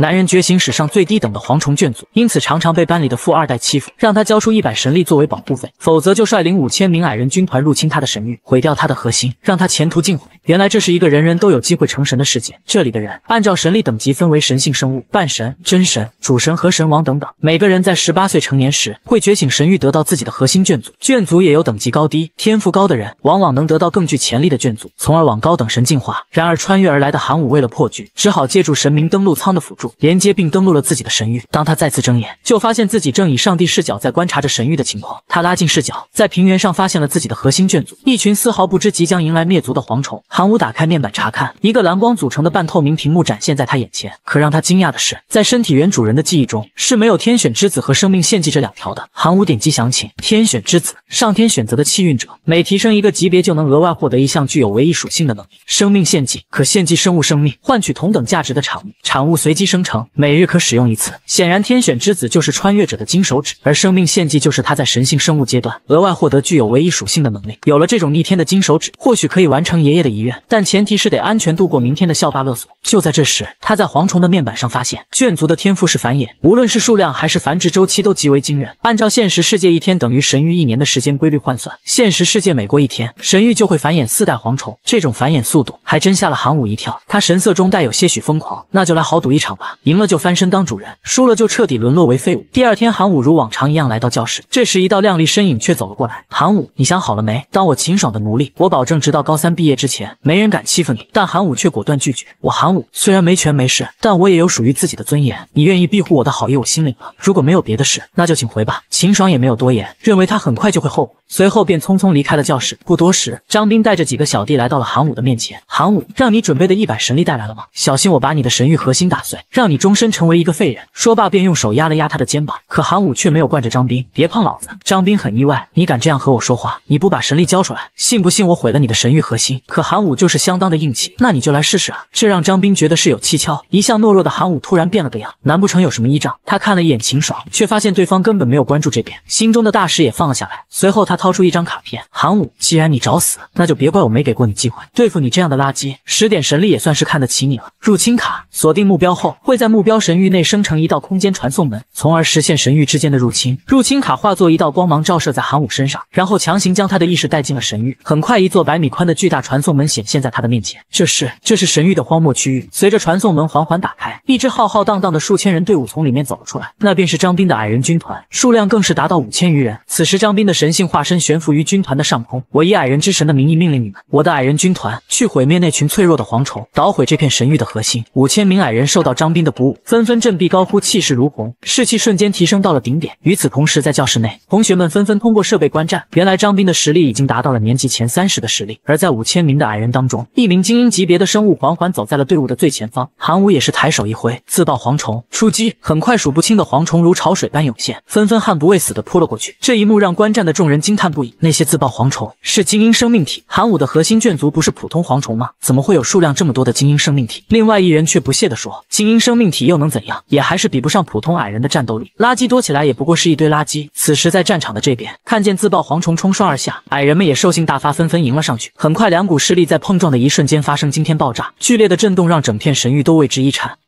男人觉醒史上最低等的蝗虫眷族，因此常常被班里的富二代欺负，让他交出一百神力作为保护费，否则就率领五千名矮人军团入侵他的神域，毁掉他的核心，让他前途尽毁。原来这是一个人人都有机会成神的世界，这里的人按照神力等级分为神性生物、半神、真神、主神和神王等等。每个人在十八岁成年时会觉醒神域，得到自己的核心眷族，眷族也有等级高低，天赋高的人往往能得到更具潜力的眷族，从而往高等神进化。然而穿越而来的韩武为了破局，只好借助神明登陆舱的辅助。连接并登录了自己的神域。当他再次睁眼，就发现自己正以上帝视角在观察着神域的情况。他拉近视角，在平原上发现了自己的核心眷族——一群丝毫不知即将迎来灭族的蝗虫。韩武打开面板查看，一个蓝光组成的半透明屏幕展现在他眼前。可让他惊讶的是，在身体原主人的记忆中是没有“天选之子”和“生命献祭”这两条的。韩武点击详情，“天选之子”——上天选择的气运者，每提升一个级别就能额外获得一项具有唯一属性的能力；“生命献祭”可献祭生物生命，换取同等价值的产物，产物随机生。成每日可使用一次。显然，天选之子就是穿越者的金手指，而生命献祭就是他在神性生物阶段额外获得具有唯一属性的能力。有了这种逆天的金手指，或许可以完成爷爷的遗愿，但前提是得安全度过明天的校霸勒索。就在这时，他在蝗虫的面板上发现，眷族的天赋是繁衍，无论是数量还是繁殖周期都极为惊人。按照现实世界一天等于神域一年的时间规律换算，现实世界每过一天，神域就会繁衍四代蝗虫。这种繁衍速度还真吓了韩武一跳，他神色中带有些许疯狂。那就来豪赌一场吧。赢了就翻身当主人，输了就彻底沦落为废物。第二天，韩武如往常一样来到教室，这时一道靓丽身影却走了过来。韩武，你想好了没？当我秦爽的奴隶，我保证直到高三毕业之前，没人敢欺负你。但韩武却果断拒绝。我韩武虽然没权没势，但我也有属于自己的尊严。你愿意庇护我的好意，我心领了。如果没有别的事，那就请回吧。秦爽也没有多言，认为他很快就会后悔，随后便匆匆离开了教室。不多时，张斌带着几个小弟来到了韩武的面前。韩武，让你准备的一百神力带来了吗？小心我把你的神域核心打碎。让你终身成为一个废人。说罢，便用手压了压他的肩膀。可韩武却没有惯着张斌，别碰老子！张斌很意外，你敢这样和我说话？你不把神力交出来，信不信我毁了你的神域核心？可韩武就是相当的硬气，那你就来试试啊！这让张斌觉得是有蹊跷。一向懦弱的韩武突然变了个样，难不成有什么依仗？他看了一眼秦爽，却发现对方根本没有关注这边，心中的大石也放了下来。随后，他掏出一张卡片。韩武，既然你找死，那就别怪我没给过你机会。对付你这样的垃圾，使点神力也算是看得起你了。入侵卡锁定目标后。会在目标神域内生成一道空间传送门，从而实现神域之间的入侵。入侵卡化作一道光芒照射在韩武身上，然后强行将他的意识带进了神域。很快，一座百米宽的巨大传送门显现在他的面前。这是，这是神域的荒漠区域。随着传送门缓缓打开，一支浩浩荡荡的数千人队伍从里面走了出来。那便是张斌的矮人军团，数量更是达到五千余人。此时，张斌的神性化身悬浮于军团的上空。我以矮人之神的名义命令你们，我的矮人军团去毁灭那群脆弱的蝗虫，捣毁这片神域的核心。五千名矮人受到张。张兵的鼓舞，纷纷振臂高呼，气势如虹，士气瞬间提升到了顶点。与此同时，在教室内，同学们纷纷通过设备观战。原来张斌的实力已经达到了年级前三十的实力。而在五千名的矮人当中，一名精英级别的生物缓缓走在了队伍的最前方。韩武也是抬手一挥，自爆蝗虫出击。很快，数不清的蝗虫如潮水般涌现，纷纷悍不畏死的扑了过去。这一幕让观战的众人惊叹不已。那些自爆蝗虫是精英生命体，韩武的核心眷族不是普通蝗虫吗？怎么会有数量这么多的精英生命体？另外一人却不屑地说，精英。生命体又能怎样？也还是比不上普通矮人的战斗力。垃圾多起来也不过是一堆垃圾。此时在战场的这边，看见自爆蝗虫冲刷而下，矮人们也兽性大发，纷纷迎了上去。很快，两股势力在碰撞的一瞬间发生惊天爆炸，剧烈的震动让整片神域都为之一颤。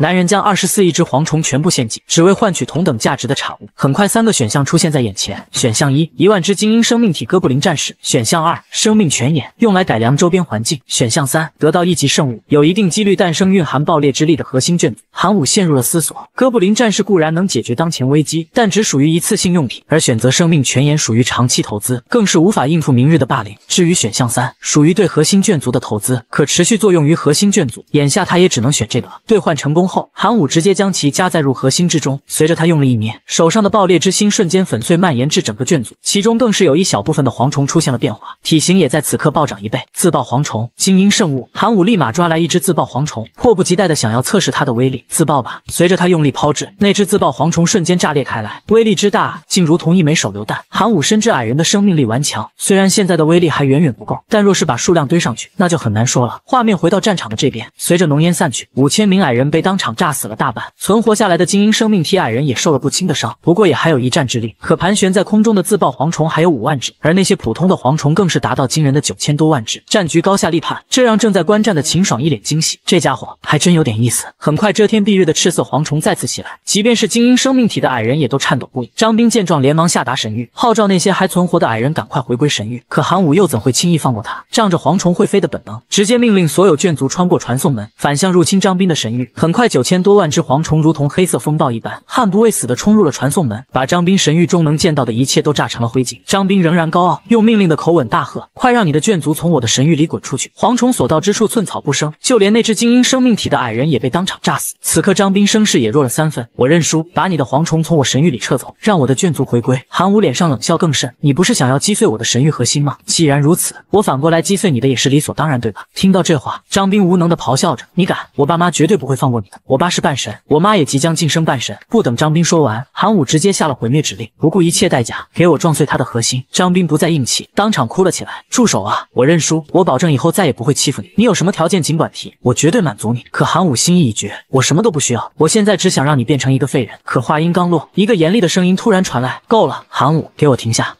男人将二十四亿只蝗虫全部献祭，只为换取同等价值的产物。很快，三个选项出现在眼前：选项一，一万只精英生命体哥布林战士；选项二，生命泉眼，用来改良周边环境；选项三，得到一级圣物，有一定几率诞生蕴含爆裂之力的核心卷子。韩武陷入了思索。哥布林战士固然能解决当前危机，但只属于一次性用品；而选择生命泉眼属于长期投资，更是无法应付明日的霸凌。至于选项三，属于对核心卷族的投资，可持续作用于核心卷组。眼下，他也只能选这个了。兑换成功。后，韩武直接将其加载入核心之中。随着他用力一捏，手上的爆裂之心瞬间粉碎，蔓延至整个卷组，其中更是有一小部分的蝗虫出现了变化，体型也在此刻暴涨一倍。自爆蝗虫，精英圣物！韩武立马抓来一只自爆蝗虫，迫不及待的想要测试它的威力。自爆吧！随着他用力抛掷，那只自爆蝗虫瞬间炸裂开来，威力之大，竟如同一枚手榴弹。韩武深知矮人的生命力顽强，虽然现在的威力还远远不够，但若是把数量堆上去，那就很难说了。画面回到战场的这边，随着浓烟散去，五千名矮人被当。场炸死了大半，存活下来的精英生命体矮人也受了不轻的伤，不过也还有一战之力。可盘旋在空中的自爆蝗虫还有五万只，而那些普通的蝗虫更是达到惊人的九千多万只，战局高下立判。这让正在观战的秦爽一脸惊喜，这家伙还真有点意思。很快，遮天蔽日的赤色蝗虫再次袭来，即便是精英生命体的矮人也都颤抖不已。张兵见状，连忙下达神谕，号召那些还存活的矮人赶快回归神域。可韩武又怎会轻易放过他？仗着蝗虫会飞的本能，直接命令所有眷族穿过传送门，反向入侵张兵的神域。很快。九千多万只蝗虫如同黑色风暴一般，悍不畏死地冲入了传送门，把张斌神域中能见到的一切都炸成了灰烬。张斌仍然高傲，用命令的口吻大喝：“快让你的眷族从我的神域里滚出去！”蝗虫所到之处，寸草不生，就连那只精英生命体的矮人也被当场炸死。此刻，张斌声势也弱了三分，我认输，把你的蝗虫从我神域里撤走，让我的眷族回归。韩武脸上冷笑更甚：“你不是想要击碎我的神域核心吗？既然如此，我反过来击碎你的也是理所当然，对吧？”听到这话，张斌无能地咆哮着：“你敢！我爸妈绝对不会放过你！”我爸是半神，我妈也即将晋升半神。不等张斌说完，韩武直接下了毁灭指令，不顾一切代价给我撞碎他的核心。张斌不再硬气，当场哭了起来：“住手啊！我认输，我保证以后再也不会欺负你。你有什么条件尽管提，我绝对满足你。”可韩武心意已决，我什么都不需要，我现在只想让你变成一个废人。可话音刚落，一个严厉的声音突然传来：“够了，韩武，给我停下！”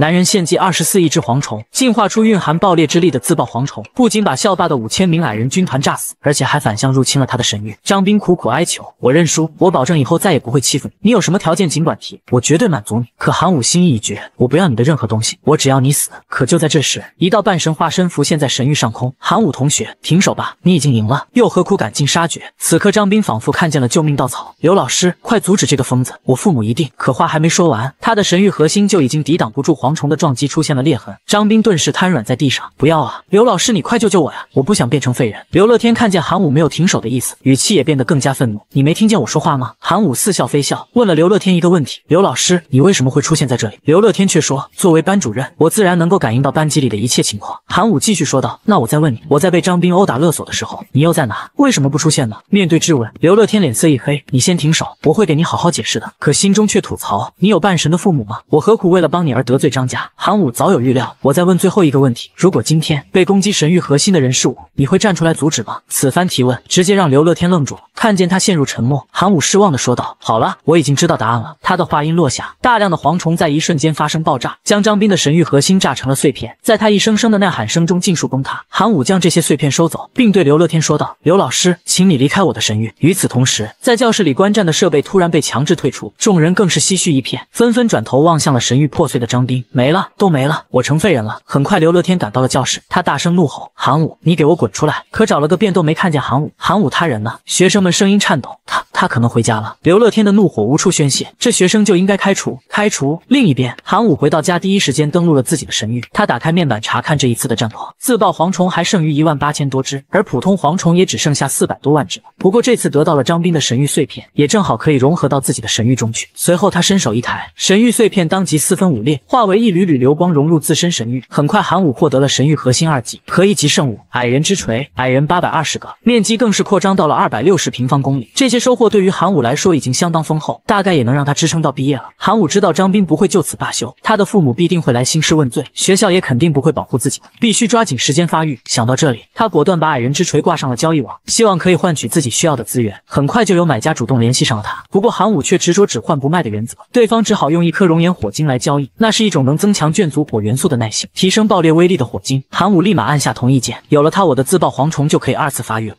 男人献祭二十四亿只蝗虫，进化出蕴含爆裂之力的自爆蝗虫，不仅把校霸的五千名矮人军团炸死，而且还反向入侵了他的神域。张斌苦苦哀求：“我认输，我保证以后再也不会欺负你，你有什么条件尽管提，我绝对满足你。”可韩武心意已决，我不要你的任何东西，我只要你死。可就在这时，一道半神化身浮现在神域上空：“韩武同学，停手吧，你已经赢了，又何苦赶尽杀绝？”此刻张斌仿佛看见了救命稻草：“刘老师，快阻止这个疯子！我父母一定……”可话还没说完，他的神域核心就已经抵挡不住黄。蝗虫的撞击出现了裂痕，张斌顿时瘫软在地上。不要啊，刘老师，你快救救我呀！我不想变成废人。刘乐天看见韩武没有停手的意思，语气也变得更加愤怒。你没听见我说话吗？韩武似笑非笑，问了刘乐天一个问题：刘老师，你为什么会出现在这里？刘乐天却说：作为班主任，我自然能够感应到班级里的一切情况。韩武继续说道：那我再问你，我在被张斌殴打勒索的时候，你又在哪？为什么不出现呢？面对质问，刘乐天脸色一黑：你先停手，我会给你好好解释的。可心中却吐槽：你有半神的父母吗？我何苦为了帮你而得罪张？韩武早有预料，我再问最后一个问题：如果今天被攻击神域核心的人是我，你会站出来阻止吗？此番提问直接让刘乐天愣住，看见他陷入沉默，韩武失望的说道：“好了，我已经知道答案了。”他的话音落下，大量的蝗虫在一瞬间发生爆炸，将张斌的神域核心炸成了碎片，在他一声声的呐喊声中尽数崩塌。韩武将这些碎片收走，并对刘乐天说道：“刘老师，请你离开我的神域。”与此同时，在教室里观战的设备突然被强制退出，众人更是唏嘘一片，纷纷转头望向了神域破碎的张斌。没了，都没了，我成废人了。很快，刘乐天赶到了教室，他大声怒吼：“韩武，你给我滚出来！”可找了个遍都没看见韩武，韩武他人呢？学生们声音颤抖：“他他可能回家了。”刘乐天的怒火无处宣泄，这学生就应该开除！开除。另一边，韩武回到家，第一时间登录了自己的神域，他打开面板查看这一次的战况，自爆蝗虫还剩余一万八千多只，而普通蝗虫也只剩下四百多万只了。不过这次得到了张斌的神域碎片，也正好可以融合到自己的神域中去。随后他伸手一抬，神域碎片当即四分五裂，化为。为一缕缕流光融入自身神域，很快韩武获得了神域核心二级和一级圣物矮人之锤，矮人八百二十个，面积更是扩张到了二百六十平方公里。这些收获对于韩武来说已经相当丰厚，大概也能让他支撑到毕业了。韩武知道张斌不会就此罢休，他的父母必定会来兴师问罪，学校也肯定不会保护自己，必须抓紧时间发育。想到这里，他果断把矮人之锤挂上了交易网，希望可以换取自己需要的资源。很快就有买家主动联系上了他，不过韩武却执着只换不卖的原则，对方只好用一颗熔岩火晶来交易，那是一种。能增强眷族火元素的耐性，提升爆裂威力的火晶韩武，立马按下同意键。有了它，我的自爆蝗虫就可以二次发育了。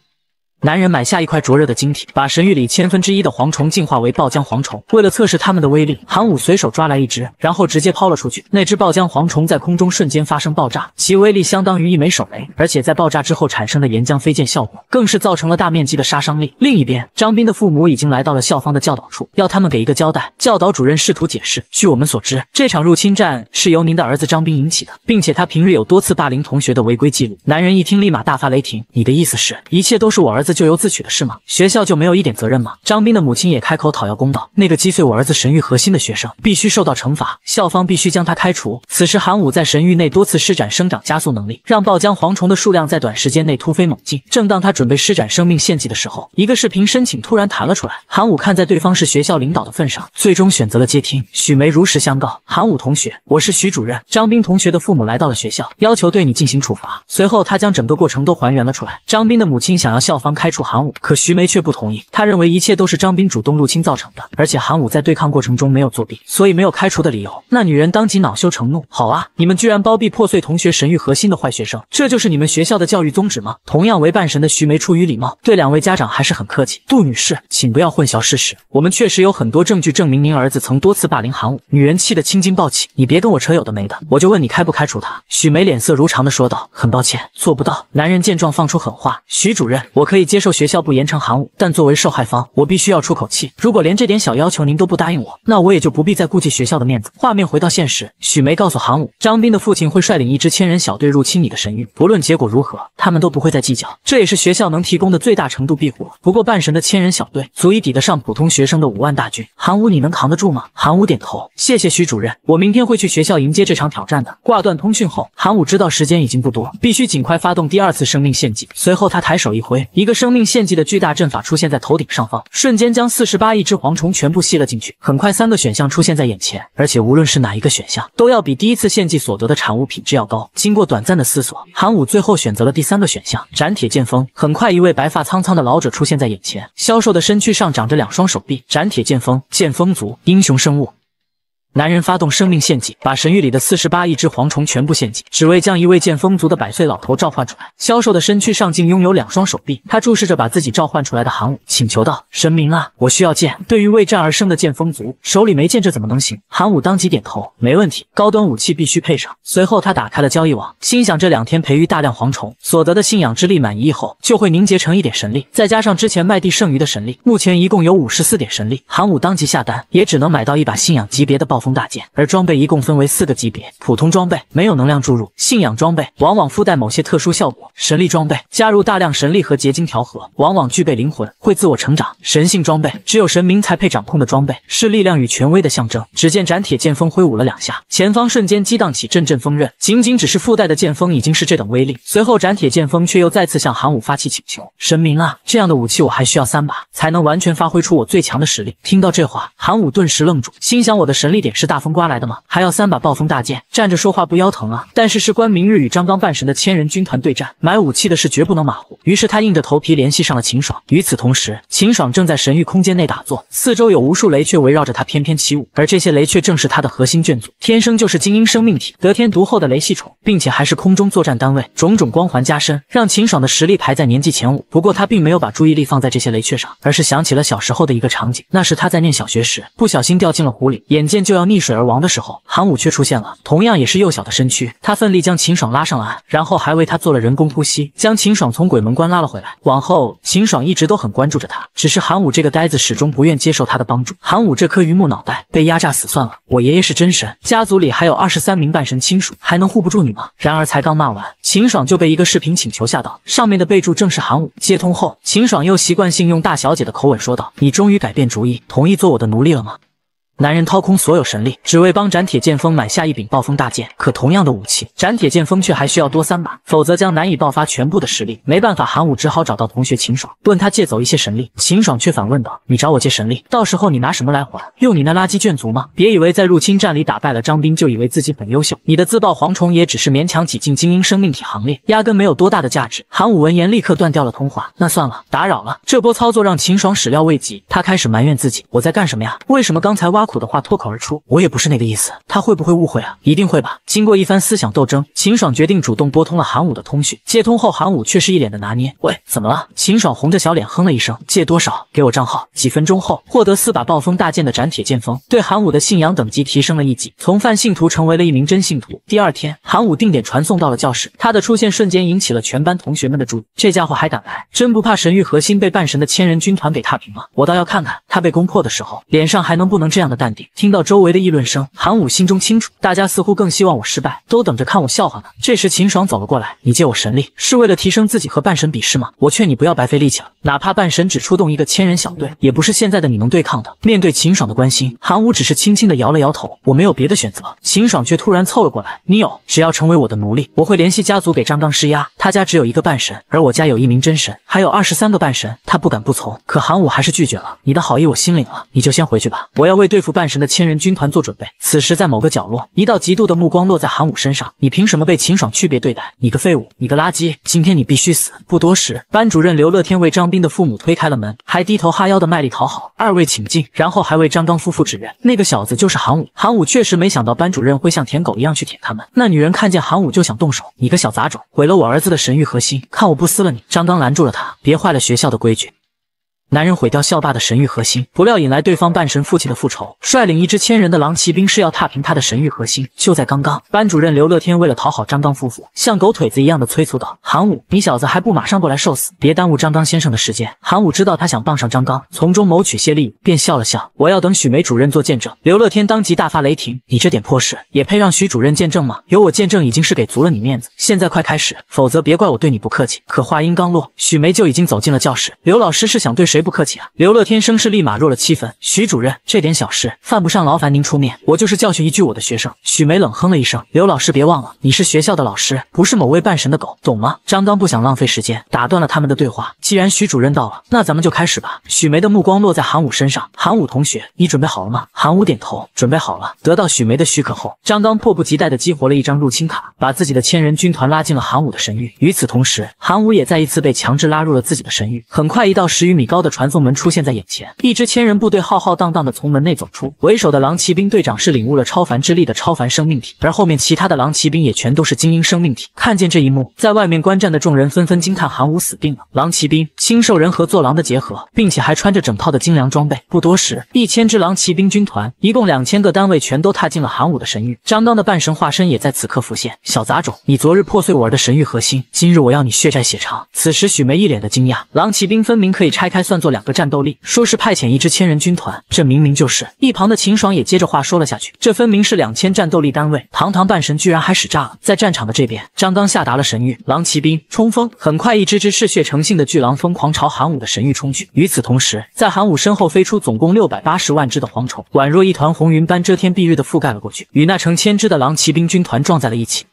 男人买下一块灼热的晶体，把神域里千分之一的蝗虫进化为爆浆蝗虫。为了测试它们的威力，韩武随手抓来一只，然后直接抛了出去。那只爆浆蝗虫在空中瞬间发生爆炸，其威力相当于一枚手雷，而且在爆炸之后产生的岩浆飞溅效果，更是造成了大面积的杀伤力。另一边，张斌的父母已经来到了校方的教导处，要他们给一个交代。教导主任试图解释，据我们所知，这场入侵战是由您的儿子张斌引起的，并且他平日有多次霸凌同学的违规记录。男人一听，立马大发雷霆：“你的意思是，一切都是我儿子？”咎由自取的是吗？学校就没有一点责任吗？张斌的母亲也开口讨要公道，那个击碎我儿子神域核心的学生必须受到惩罚，校方必须将他开除。此时韩武在神域内多次施展生长加速能力，让爆浆蝗虫的数量在短时间内突飞猛进。正当他准备施展生命献祭的时候，一个视频申请突然弹了出来。韩武看在对方是学校领导的份上，最终选择了接听。许梅如实相告，韩武同学，我是徐主任，张斌同学的父母来到了学校，要求对你进行处罚。随后他将整个过程都还原了出来。张斌的母亲想要校方开。开除韩武，可徐梅却不同意。她认为一切都是张斌主动入侵造成的，而且韩武在对抗过程中没有作弊，所以没有开除的理由。那女人当即恼羞成怒：“好啊，你们居然包庇破碎同学神域核心的坏学生，这就是你们学校的教育宗旨吗？”同样为半神的徐梅出于礼貌，对两位家长还是很客气。杜女士，请不要混淆事实，我们确实有很多证据证明您儿子曾多次霸凌韩武。女人气得青筋暴起：“你别跟我扯有的没的，我就问你开不开除他。”许梅脸色如常的说道：“很抱歉，做不到。”男人见状放出狠话：“徐主任，我可以。”接受学校不严惩韩武，但作为受害方，我必须要出口气。如果连这点小要求您都不答应我，那我也就不必再顾忌学校的面子。画面回到现实，许梅告诉韩武，张斌的父亲会率领一支千人小队入侵你的神域，不论结果如何，他们都不会再计较，这也是学校能提供的最大程度庇护不过半神的千人小队足以抵得上普通学生的五万大军，韩武，你能扛得住吗？韩武点头，谢谢徐主任，我明天会去学校迎接这场挑战的。挂断通讯后，韩武知道时间已经不多，必须尽快发动第二次生命献祭。随后他抬手一挥，一个。生命献祭的巨大阵法出现在头顶上方，瞬间将四十八亿只蝗虫全部吸了进去。很快，三个选项出现在眼前，而且无论是哪一个选项，都要比第一次献祭所得的产物品质要高。经过短暂的思索，韩武最后选择了第三个选项——斩铁剑锋。很快，一位白发苍苍的老者出现在眼前，消瘦的身躯上长着两双手臂。斩铁剑锋，剑锋族英雄生物。男人发动生命献祭，把神域里的四十八亿只蝗虫全部献祭，只为将一位剑风族的百岁老头召唤出来。消瘦的身躯上竟拥有两双手臂，他注视着把自己召唤出来的韩武，请求道：“神明啊，我需要剑。”对于为战而生的剑风族，手里没剑这怎么能行？韩武当即点头：“没问题，高端武器必须配上。”随后他打开了交易网，心想这两天培育大量蝗虫所得的信仰之力满一亿后，就会凝结成一点神力，再加上之前卖地剩余的神力，目前一共有五十四点神力。韩武当即下单，也只能买到一把信仰级别的爆。风大剑，而装备一共分为四个级别：普通装备没有能量注入，信仰装备往往附带某些特殊效果，神力装备加入大量神力和结晶调和，往往具备灵魂，会自我成长；神性装备只有神明才配掌控的装备，是力量与权威的象征。只见斩铁剑锋挥舞了两下，前方瞬间激荡起阵阵锋刃，仅仅只是附带的剑锋已经是这等威力。随后斩铁剑锋却又再次向韩武发起请求：“神明啊，这样的武器我还需要三把，才能完全发挥出我最强的实力。”听到这话，韩武顿时愣住，心想我的神力点。是大风刮来的吗？还要三把暴风大剑，站着说话不腰疼啊！但是事关明日与张刚半神的千人军团对战，买武器的事绝不能马虎。于是他硬着头皮联系上了秦爽。与此同时，秦爽正在神域空间内打坐，四周有无数雷雀围绕着他翩翩起舞，而这些雷雀正是他的核心眷族，天生就是精英生命体，得天独厚的雷系宠，并且还是空中作战单位，种种光环加身，让秦爽的实力排在年纪前五。不过他并没有把注意力放在这些雷雀上，而是想起了小时候的一个场景：那是他在念小学时，不小心掉进了湖里，眼见就要。溺水而亡的时候，韩武却出现了，同样也是幼小的身躯，他奋力将秦爽拉上了岸，然后还为他做了人工呼吸，将秦爽从鬼门关拉了回来。往后，秦爽一直都很关注着他，只是韩武这个呆子始终不愿接受他的帮助。韩武这颗榆木脑袋被压榨死算了，我爷爷是真神，家族里还有二十三名半神亲属，还能护不住你吗？然而才刚骂完，秦爽就被一个视频请求吓到，上面的备注正是韩武。接通后，秦爽又习惯性用大小姐的口吻说道：“你终于改变主意，同意做我的奴隶了吗？”男人掏空所有神力，只为帮斩铁剑锋买下一柄暴风大剑。可同样的武器，斩铁剑锋却还需要多三把，否则将难以爆发全部的实力。没办法，韩武只好找到同学秦爽，问他借走一些神力。秦爽却反问道：“你找我借神力，到时候你拿什么来还？用你那垃圾卷族吗？别以为在入侵战里打败了张斌，就以为自己很优秀。你的自爆蝗虫也只是勉强挤进精英生命体行列，压根没有多大的价值。”韩武闻言立刻断掉了通话。那算了，打扰了。这波操作让秦爽始料未及，他开始埋怨自己：“我在干什么呀？为什么刚才挖？”苦的话脱口而出，我也不是那个意思，他会不会误会啊？一定会吧。经过一番思想斗争，秦爽决定主动拨通了韩武的通讯。接通后，韩武却是一脸的拿捏。喂，怎么了？秦爽红着小脸哼了一声。借多少？给我账号。几分钟后，获得四把暴风大剑的斩铁剑锋，对韩武的信仰等级提升了一级，从泛信徒成为了一名真信徒。第二天，韩武定点传送到了教室，他的出现瞬间引起了全班同学们的注意。这家伙还敢来，真不怕神域核心被半神的千人军团给踏平吗？我倒要看看他被攻破的时候，脸上还能不能这样。的淡定，听到周围的议论声，韩武心中清楚，大家似乎更希望我失败，都等着看我笑话呢。这时秦爽走了过来，你借我神力是为了提升自己和半神比试吗？我劝你不要白费力气了，哪怕半神只出动一个千人小队，也不是现在的你能对抗的。面对秦爽的关心，韩武只是轻轻的摇了摇头，我没有别的选择。秦爽却突然凑了过来，你有，只要成为我的奴隶，我会联系家族给张刚施压。他家只有一个半神，而我家有一名真神，还有二十三个半神，他不敢不从。可韩武还是拒绝了，你的好意我心领了，你就先回去吧，我要为对。”付半神的千人军团做准备。此时，在某个角落，一道嫉妒的目光落在韩武身上。你凭什么被秦爽区别对待？你个废物，你个垃圾！今天你必须死！不多时，班主任刘乐天为张斌的父母推开了门，还低头哈腰的卖力讨好：“二位请进。”然后还为张刚夫妇指认：“那个小子就是韩武。”韩武确实没想到班主任会像舔狗一样去舔他们。那女人看见韩武就想动手：“你个小杂种，毁了我儿子的神域核心，看我不撕了你！”张刚拦住了他：“别坏了学校的规矩。”男人毁掉校霸的神域核心，不料引来对方半神父亲的复仇，率领一支千人的狼骑兵是要踏平他的神域核心。就在刚刚，班主任刘乐天为了讨好张刚夫妇，像狗腿子一样的催促道：“韩武，你小子还不马上过来受死，别耽误张刚先生的时间。”韩武知道他想傍上张刚，从中谋取些利益，便笑了笑：“我要等许梅主任做见证。”刘乐天当即大发雷霆：“你这点破事也配让许主任见证吗？有我见证已经是给足了你面子，现在快开始，否则别怪我对你不客气。”可话音刚落，许梅就已经走进了教室。刘老师是想对谁？不客气啊！刘乐天生是立马弱了七分。许主任，这点小事犯不上劳烦您出面，我就是教训一句我的学生。许梅冷哼了一声：“刘老师，别忘了，你是学校的老师，不是某位半神的狗，懂吗？”张刚不想浪费时间，打断了他们的对话。既然许主任到了，那咱们就开始吧。许梅的目光落在韩武身上：“韩武同学，你准备好了吗？”韩武点头：“准备好了。”得到许梅的许可后，张刚迫不及待地激活了一张入侵卡，把自己的千人军团拉进了韩武的神域。与此同时，韩武也再一次被强制拉入了自己的神域。很快，一道十余米高的。传送门出现在眼前，一支千人部队浩浩荡荡的从门内走出，为首的狼骑兵队长是领悟了超凡之力的超凡生命体，而后面其他的狼骑兵也全都是精英生命体。看见这一幕，在外面观战的众人纷纷惊叹：寒武死定了！狼骑兵、轻兽人和坐狼的结合，并且还穿着整套的精良装备。不多时，一千只狼骑兵军团，一共两千个单位，全都踏进了寒武的神域。张刚的半神化身也在此刻浮现：小杂种，你昨日破碎我儿的神域核心，今日我要你血债血偿。此时许梅一脸的惊讶：狼骑兵分明可以拆开算。做两个战斗力，说是派遣一支千人军团，这明明就是。一旁的秦爽也接着话说了下去，这分明是两千战斗力单位，堂堂半神居然还使诈了。在战场的这边，张刚下达了神谕，狼骑兵冲锋。很快，一只只嗜血成性的巨狼疯狂朝韩武的神域冲去。与此同时，在韩武身后飞出总共六百八十万只的蝗虫，宛若一团红云般遮天蔽日的覆盖了过去，与那成千只的狼骑兵军团撞在了一起。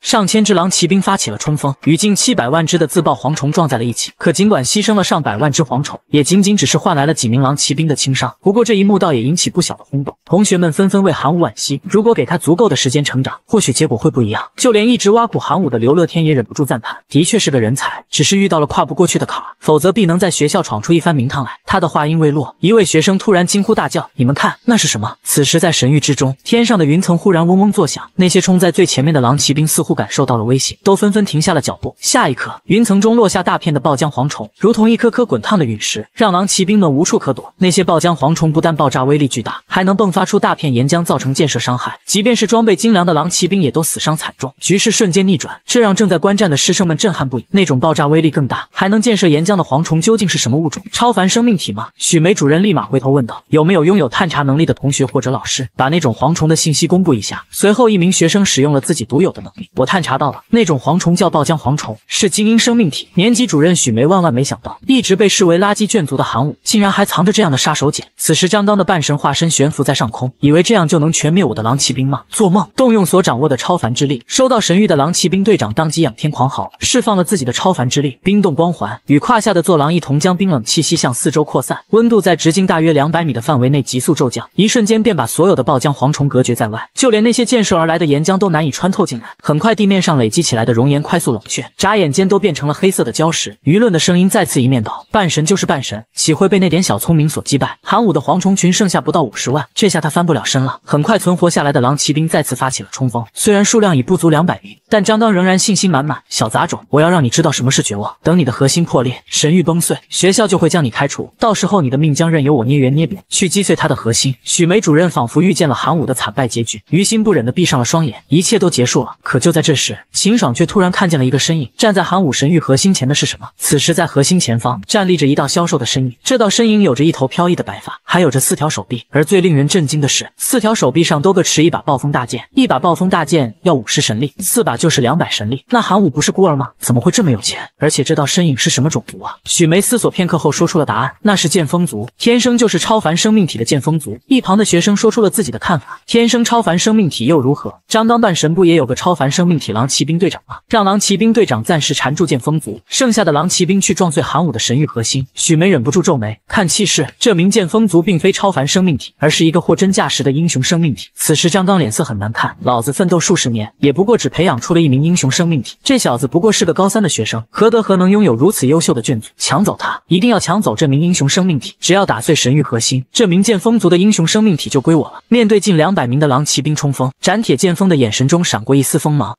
上千只狼骑兵发起了冲锋，与近七百万只的自爆蝗虫撞在了一起。可尽管牺牲了上百万只蝗虫，也仅仅只是换来了几名狼骑兵的轻伤。不过这一幕倒也引起不小的轰动，同学们纷纷为韩武惋惜。如果给他足够的时间成长，或许结果会不一样。就连一直挖苦韩武的刘乐天也忍不住赞叹：“的确是个人才，只是遇到了跨不过去的坎，否则必能在学校闯出一番名堂来。”他的话音未落，一位学生突然惊呼大叫：“你们看，那是什么？”此时在神域之中，天上的云层忽然嗡嗡作响，那些冲在最前面的狼骑兵似乎。不感受到了威胁，都纷纷停下了脚步。下一刻，云层中落下大片的爆浆蝗虫，如同一颗颗滚烫的陨石，让狼骑兵们无处可躲。那些爆浆蝗虫不但爆炸威力巨大，还能迸发出大片岩浆，造成建设伤害。即便是装备精良的狼骑兵，也都死伤惨重，局势瞬间逆转。这让正在观战的师生们震撼不已。那种爆炸威力更大，还能建设岩浆的蝗虫究竟是什么物种？超凡生命体吗？许梅主任立马回头问道：“有没有拥有探查能力的同学或者老师，把那种蝗虫的信息公布一下？”随后，一名学生使用了自己独有的能力。我探查到了，那种蝗虫叫爆浆蝗虫，是精英生命体。年级主任许梅万万没想到，一直被视为垃圾眷族的韩武，竟然还藏着这样的杀手锏。此时，张刚的半神化身悬浮在上空，以为这样就能全灭我的狼骑兵吗？做梦！动用所掌握的超凡之力，收到神谕的狼骑兵队长当即仰天狂嚎，释放了自己的超凡之力，冰冻光环与胯下的坐狼一同将冰冷气息向四周扩散，温度在直径大约两百米的范围内急速骤降，一瞬间便把所有的爆浆蝗虫隔绝在外，就连那些溅射而来的岩浆都难以穿透进来。很快。在地面上累积起来的熔岩快速冷却，眨眼间都变成了黑色的礁石。舆论的声音再次一面倒，半神就是半神，岂会被那点小聪明所击败？韩武的蝗虫群剩下不到五十万，这下他翻不了身了。很快，存活下来的狼骑兵再次发起了冲锋，虽然数量已不足两百名，但张刚仍然信心满满。小杂种，我要让你知道什么是绝望。等你的核心破裂，神域崩碎，学校就会将你开除，到时候你的命将任由我捏圆捏扁，去击碎他的核心。许梅主任仿佛遇见了韩武的惨败结局，于心不忍的闭上了双眼。一切都结束了，可就在。这时，秦爽却突然看见了一个身影站在寒武神域核心前的是什么？此时在核心前方站立着一道消瘦的身影，这道身影有着一头飘逸的白发，还有着四条手臂，而最令人震惊的是，四条手臂上都各持一把暴风大剑。一把暴风大剑要五十神力，四把就是两百神力。那寒武不是孤儿吗？怎么会这么有钱？而且这道身影是什么种族啊？许梅思索片刻后说出了答案，那是剑风族，天生就是超凡生命体的剑风族。一旁的学生说出了自己的看法，天生超凡生命体又如何？张刚半神不也有个超凡生？命体狼骑兵队长吗？让狼骑兵队长暂时缠住剑风族，剩下的狼骑兵去撞碎寒武的神域核心。许梅忍不住皱眉，看气势，这名剑风族并非超凡生命体，而是一个货真价实的英雄生命体。此时张刚脸色很难看，老子奋斗数十年，也不过只培养出了一名英雄生命体。这小子不过是个高三的学生，何德何能拥有如此优秀的卷子？抢走他，一定要抢走这名英雄生命体。只要打碎神域核心，这名剑风族的英雄生命体就归我了。面对近两百名的狼骑兵冲锋，斩铁剑锋的眼神中闪过一丝锋芒。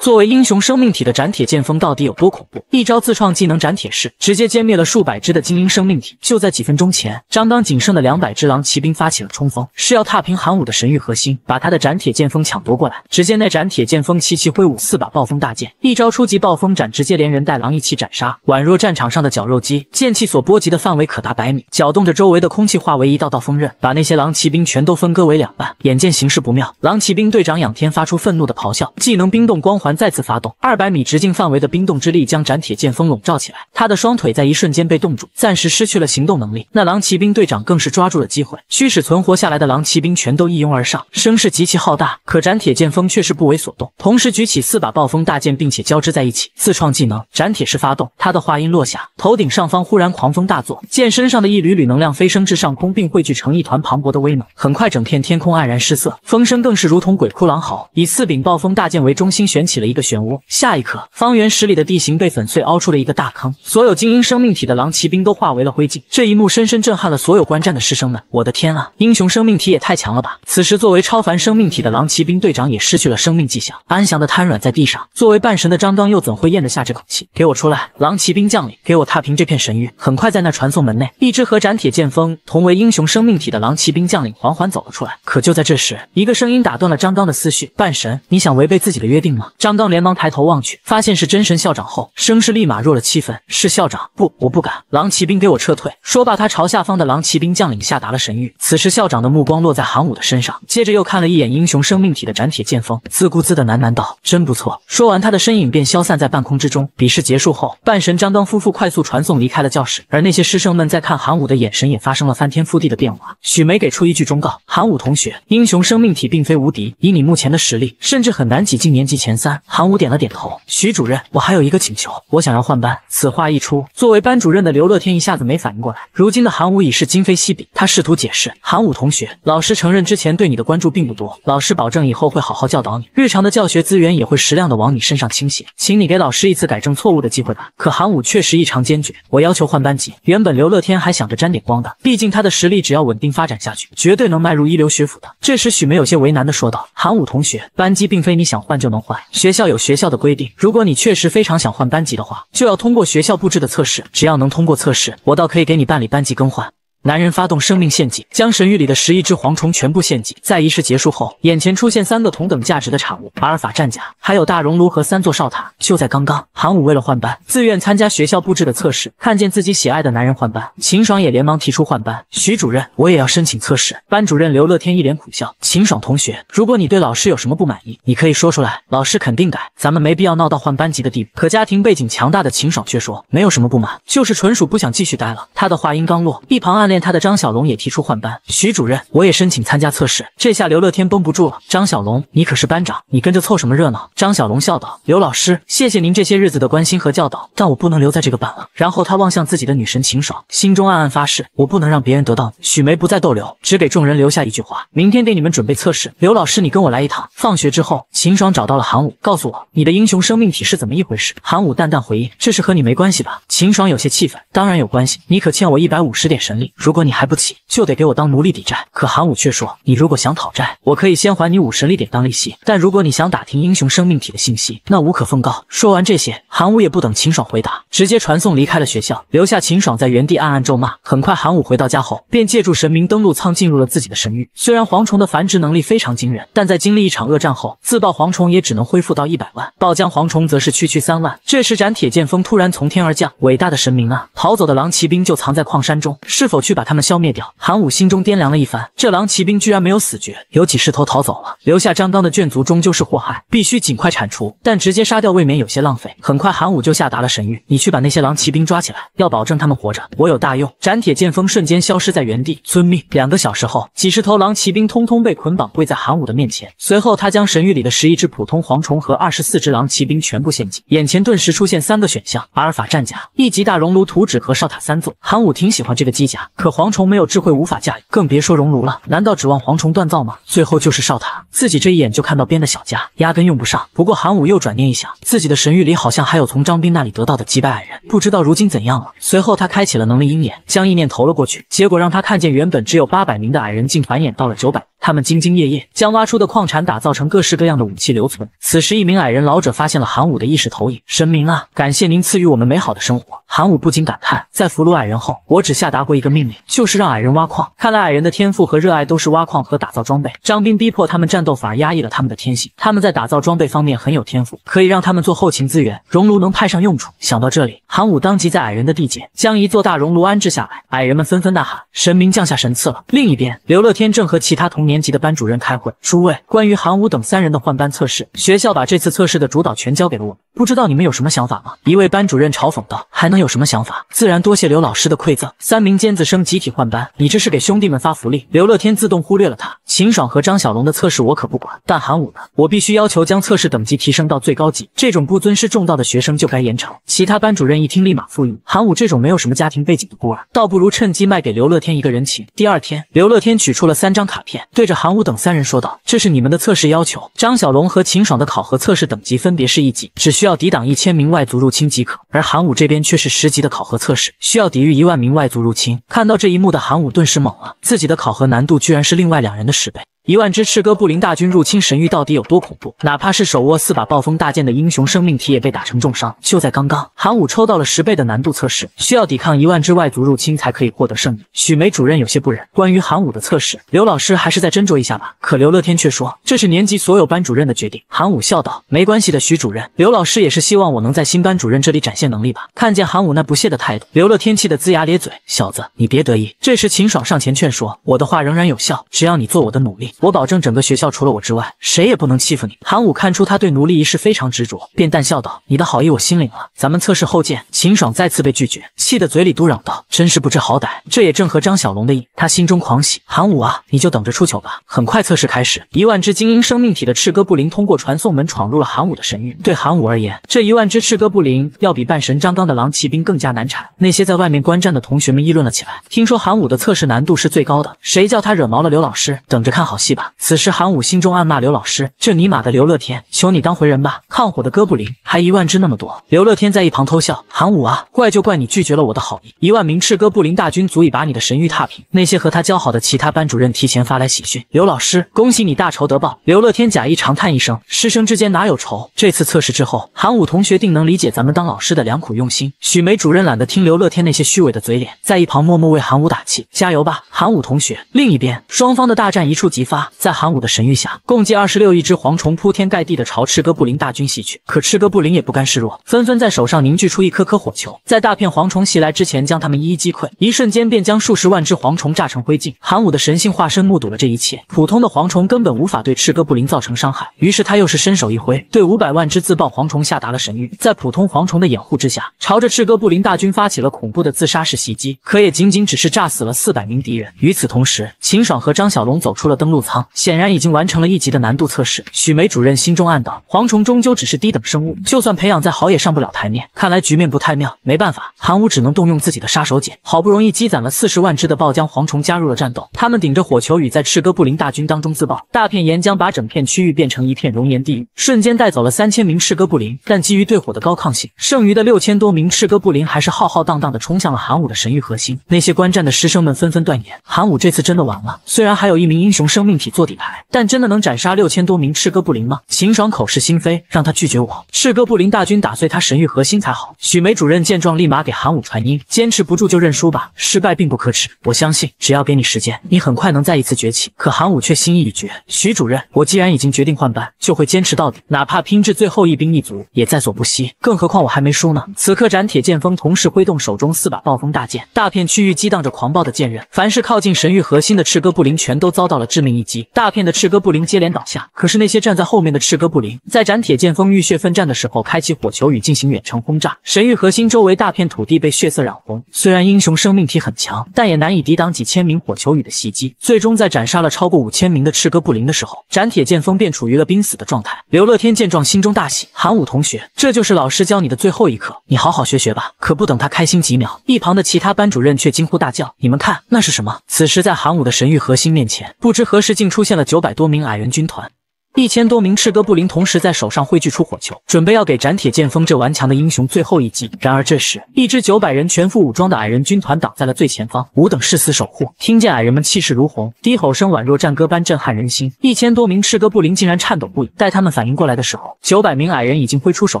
作为英雄生命体的斩铁剑锋到底有多恐怖？一招自创技能斩铁式，直接歼灭了数百只的精英生命体。就在几分钟前，张刚仅剩的两百只狼骑兵发起了冲锋，是要踏平寒武的神域核心，把他的斩铁剑锋抢夺过来。只见那斩铁剑锋齐齐挥舞四把暴风大剑，一招初级暴风斩，直接连人带狼一起斩杀，宛若战场上的绞肉机。剑气所波及的范围可达百米，搅动着周围的空气化为一道道锋刃，把那些狼骑兵全都分割为两半。眼见形势不妙，狼骑兵队长仰天发出愤怒的咆哮，技能冰冻光。环再次发动，二百米直径范围的冰冻之力将斩铁剑锋笼罩起来。他的双腿在一瞬间被冻住，暂时失去了行动能力。那狼骑兵队长更是抓住了机会，驱使存活下来的狼骑兵全都一拥而上，声势极其浩大。可斩铁剑锋却是不为所动，同时举起四把暴风大剑，并且交织在一起，自创技能斩铁式发动。他的话音落下，头顶上方忽然狂风大作，剑身上的一缕缕能量飞升至上空，并汇聚成一团磅礴的威能。很快，整片天空黯然失色，风声更是如同鬼哭狼嚎。以四柄暴风大剑为中心，旋起。起了一个漩涡，下一刻，方圆十里的地形被粉碎，凹出了一个大坑，所有精英生命体的狼骑兵都化为了灰烬。这一幕深深震撼了所有观战的师生们。我的天啊，英雄生命体也太强了吧！此时，作为超凡生命体的狼骑兵队长也失去了生命迹象，安详的瘫软在地上。作为半神的张刚又怎会咽得下这口气？给我出来，狼骑兵将领，给我踏平这片神域！很快，在那传送门内，一只和斩铁剑锋同为英雄生命体的狼骑兵将领缓缓走了出来。可就在这时，一个声音打断了张刚的思绪：半神，你想违背自己的约定吗？张刚连忙抬头望去，发现是真神校长后，声势立马弱了七分。是校长，不，我不敢。狼骑兵，给我撤退！说罢，他朝下方的狼骑兵将领下达了神谕。此时，校长的目光落在韩武的身上，接着又看了一眼英雄生命体的斩铁剑锋，自顾自的喃喃道：“真不错。”说完，他的身影便消散在半空之中。比试结束后，半神张刚夫妇快速传送离开了教室，而那些师生们在看韩武的眼神也发生了翻天覆地的变化。许梅给出一句忠告：韩武同学，英雄生命体并非无敌，以你目前的实力，甚至很难挤进年级前三。韩武点了点头。许主任，我还有一个请求，我想要换班。此话一出，作为班主任的刘乐天一下子没反应过来。如今的韩武已是今非昔比，他试图解释：韩武同学，老师承认之前对你的关注并不多，老师保证以后会好好教导你，日常的教学资源也会适量的往你身上倾斜，请你给老师一次改正错误的机会吧。可韩武确实异常坚决，我要求换班级。原本刘乐天还想着沾点光的，毕竟他的实力只要稳定发展下去，绝对能迈入一流学府的。这时许梅有些为难的说道：韩武同学，班级并非你想换就能换。学校有学校的规定，如果你确实非常想换班级的话，就要通过学校布置的测试。只要能通过测试，我倒可以给你办理班级更换。男人发动生命献祭，将神域里的十亿只蝗虫全部献祭。在仪式结束后，眼前出现三个同等价值的产物：阿尔法战甲，还有大熔炉和三座哨塔。就在刚刚，韩武为了换班，自愿参加学校布置的测试。看见自己喜爱的男人换班，秦爽也连忙提出换班。徐主任，我也要申请测试。班主任刘乐天一脸苦笑：“秦爽同学，如果你对老师有什么不满意，你可以说出来，老师肯定改。咱们没必要闹到换班级的地步。”可家庭背景强大的秦爽却说：“没有什么不满，就是纯属不想继续待了。”他的话音刚落，一旁暗恋。他的张小龙也提出换班，徐主任，我也申请参加测试。这下刘乐天绷不住了，张小龙，你可是班长，你跟着凑什么热闹？张小龙笑道：“刘老师，谢谢您这些日子的关心和教导，但我不能留在这个班了。”然后他望向自己的女神秦爽，心中暗暗发誓，我不能让别人得到你。许梅不再逗留，只给众人留下一句话：“明天给你们准备测试。”刘老师，你跟我来一趟。放学之后，秦爽找到了韩武，告诉我你的英雄生命体是怎么一回事。韩武淡淡回应：“这是和你没关系吧？”秦爽有些气愤：“当然有关系，你可欠我一百五十点神力。”如果你还不起，就得给我当奴隶抵债。可韩武却说：“你如果想讨债，我可以先还你五十力点当利息。但如果你想打听英雄生命体的信息，那无可奉告。”说完这些，韩武也不等秦爽回答，直接传送离开了学校，留下秦爽在原地暗暗咒骂。很快，韩武回到家后，便借助神明登陆舱进入了自己的神域。虽然蝗虫的繁殖能力非常惊人，但在经历一场恶战后，自爆蝗虫也只能恢复到一百万，爆浆蝗虫则是区区三万。这时，斩铁剑锋突然从天而降：“伟大的神明啊，逃走的狼骑兵就藏在矿山中，是否？”去把他们消灭掉。韩武心中掂量了一番，这狼骑兵居然没有死绝，有几十头逃走了，留下张刚的眷族终究是祸害，必须尽快铲除。但直接杀掉未免有些浪费。很快，韩武就下达了神谕：你去把那些狼骑兵抓起来，要保证他们活着，我有大用。斩铁剑锋瞬间消失在原地。遵命。两个小时后，几十头狼骑兵通通被捆绑跪在韩武的面前。随后，他将神域里的十一只普通蝗虫和二十四只狼骑兵全部献祭，眼前顿时出现三个选项：阿尔法战甲、一级大熔炉图纸和哨塔三座。韩武挺喜欢这个机甲。可蝗虫没有智慧，无法驾驭，更别说熔炉了。难道指望蝗虫锻造吗？最后就是哨塔，自己这一眼就看到边的小家，压根用不上。不过韩武又转念一想，自己的神域里好像还有从张兵那里得到的几百矮人，不知道如今怎样了。随后他开启了能力鹰眼，将意念投了过去，结果让他看见原本只有八百名的矮人，竟繁衍到了九百。他们兢兢业业，将挖出的矿产打造成各式各样的武器留存。此时一名矮人老者发现了韩武的意识投影：“神明啊，感谢您赐予我们美好的生活。”韩武不禁感叹，在俘虏矮人后，我只下达过一个命。就是让矮人挖矿，看来矮人的天赋和热爱都是挖矿和打造装备。张斌逼迫他们战斗，反而压抑了他们的天性。他们在打造装备方面很有天赋，可以让他们做后勤资源。熔炉能派上用处。想到这里，韩武当即在矮人的地界将一座大熔炉安置下来。矮人们纷纷呐喊：“神明降下神赐了！”另一边，刘乐天正和其他同年级的班主任开会。诸位，关于韩武等三人的换班测试，学校把这次测试的主导权交给了我们，不知道你们有什么想法吗？一位班主任嘲讽道：“还能有什么想法？自然多谢刘老师的馈赠。”三名尖子生。集体换班，你这是给兄弟们发福利。刘乐天自动忽略了他。秦爽和张小龙的测试我可不管，但韩武呢？我必须要求将测试等级提升到最高级。这种不尊师重道的学生就该严惩。其他班主任一听，立马附议。韩武这种没有什么家庭背景的孤儿，倒不如趁机卖给刘乐天一个人情。第二天，刘乐天取出了三张卡片，对着韩武等三人说道：“这是你们的测试要求。张小龙和秦爽的考核测试等级分别是一级，只需要抵挡一千名外族入侵即可。而韩武这边却是十级的考核测试，需要抵御一万名外族入侵。看。”看到这一幕的韩武顿时懵了，自己的考核难度居然是另外两人的十倍。一万只赤哥布林大军入侵神域到底有多恐怖？哪怕是手握四把暴风大剑的英雄，生命体也被打成重伤。就在刚刚，韩武抽到了十倍的难度测试，需要抵抗一万只外族入侵才可以获得胜利。许梅主任有些不忍，关于韩武的测试，刘老师还是再斟酌一下吧。可刘乐天却说，这是年级所有班主任的决定。韩武笑道：“没关系的，许主任，刘老师也是希望我能在新班主任这里展现能力吧。”看见韩武那不屑的态度，刘乐天气得龇牙咧嘴：“小子，你别得意。”这时，秦爽上前劝说：“我的话仍然有效，只要你做我的努力。”我保证，整个学校除了我之外，谁也不能欺负你。韩武看出他对奴隶一事非常执着，便淡笑道：“你的好意我心领了，咱们测试后见。”秦爽再次被拒绝，气得嘴里嘟嚷道：“真是不知好歹！”这也正合张小龙的意，他心中狂喜。韩武啊，你就等着出糗吧！很快测试开始，一万只精英生命体的赤哥布林通过传送门闯入了韩武的神域。对韩武而言，这一万只赤哥布林要比半神张刚的狼骑兵更加难缠。那些在外面观战的同学们议论了起来，听说韩武的测试难度是最高的，谁叫他惹毛了刘老师，等着看好戏。气吧！此时韩武心中暗骂刘老师，这尼玛的刘乐天，求你当回人吧！抗火的哥布林还一万只那么多。刘乐天在一旁偷笑，韩武啊，怪就怪你拒绝了我的好意，一万名赤哥布林大军足以把你的神域踏平。那些和他交好的其他班主任提前发来喜讯，刘老师，恭喜你大仇得报。刘乐天假意长叹一声，师生之间哪有仇？这次测试之后，韩武同学定能理解咱们当老师的良苦用心。许梅主任懒得听刘乐天那些虚伪的嘴脸，在一旁默默为韩武打气，加油吧，韩武同学。另一边，双方的大战一触即发。在寒武的神域下，共计二十六亿只蝗虫铺天盖地的朝赤戈布林大军袭去。可赤戈布林也不甘示弱，纷纷在手上凝聚出一颗颗火球，在大片蝗虫袭来之前将他们一一击溃。一瞬间便将数十万只蝗虫炸成灰烬。寒武的神性化身目睹了这一切，普通的蝗虫根本无法对赤戈布林造成伤害。于是他又是伸手一挥，对五百万只自爆蝗虫下达了神谕，在普通蝗虫的掩护之下，朝着赤戈布林大军发起了恐怖的自杀式袭击。可也仅仅只是炸死了四百名敌人。与此同时，秦爽和张小龙走出了登陆。显然已经完成了一级的难度测试，许梅主任心中暗道：蝗虫终究只是低等生物，就算培养再好也上不了台面。看来局面不太妙，没办法，韩武只能动用自己的杀手锏。好不容易积攒了四十万只的暴浆蝗虫加入了战斗，他们顶着火球雨在赤戈布林大军当中自爆，大片岩浆把整片区域变成一片熔岩地狱，瞬间带走了三千名赤戈布林。但基于对火的高抗性，剩余的六千多名赤戈布林还是浩浩荡荡的冲向了韩武的神域核心。那些观战的师生们纷纷断言：韩武这次真的完了。虽然还有一名英雄生命。体做底牌，但真的能斩杀六千多名赤哥布林吗？秦爽口是心非，让他拒绝我。赤哥布林大军打碎他神域核心才好。许梅主任见状，立马给韩武传音：坚持不住就认输吧，失败并不可耻。我相信，只要给你时间，你很快能再一次崛起。可韩武却心意已决。许主任，我既然已经决定换班，就会坚持到底，哪怕拼至最后一兵一卒，也在所不惜。更何况我还没输呢。此刻斩铁剑锋同时挥动手中四把暴风大剑，大片区域激荡着狂暴的剑刃，凡是靠近神域核心的赤哥布林，全都遭到了致命一。大片的赤哥布林接连倒下，可是那些站在后面的赤哥布林，在斩铁剑锋浴血奋战的时候，开启火球雨进行远程轰炸。神域核心周围大片土地被血色染红。虽然英雄生命体很强，但也难以抵挡几千名火球雨的袭击。最终在斩杀了超过五千名的赤哥布林的时候，斩铁剑锋便处于了濒死的状态。刘乐天见状，心中大喜。韩武同学，这就是老师教你的最后一课，你好好学学吧。可不等他开心几秒，一旁的其他班主任却惊呼大叫：“你们看，那是什么？”此时在韩武的神域核心面前，不知何。是，竟出现了九百多名矮人军团。一千多名赤哥布林同时在手上汇聚出火球，准备要给斩铁剑锋这顽强的英雄最后一击。然而这时，一支九百人全副武装的矮人军团挡在了最前方，吾等誓死守护。听见矮人们气势如虹，低吼声宛若战歌般震撼人心，一千多名赤哥布林竟然颤抖不已。待他们反应过来的时候，九百名矮人已经挥出手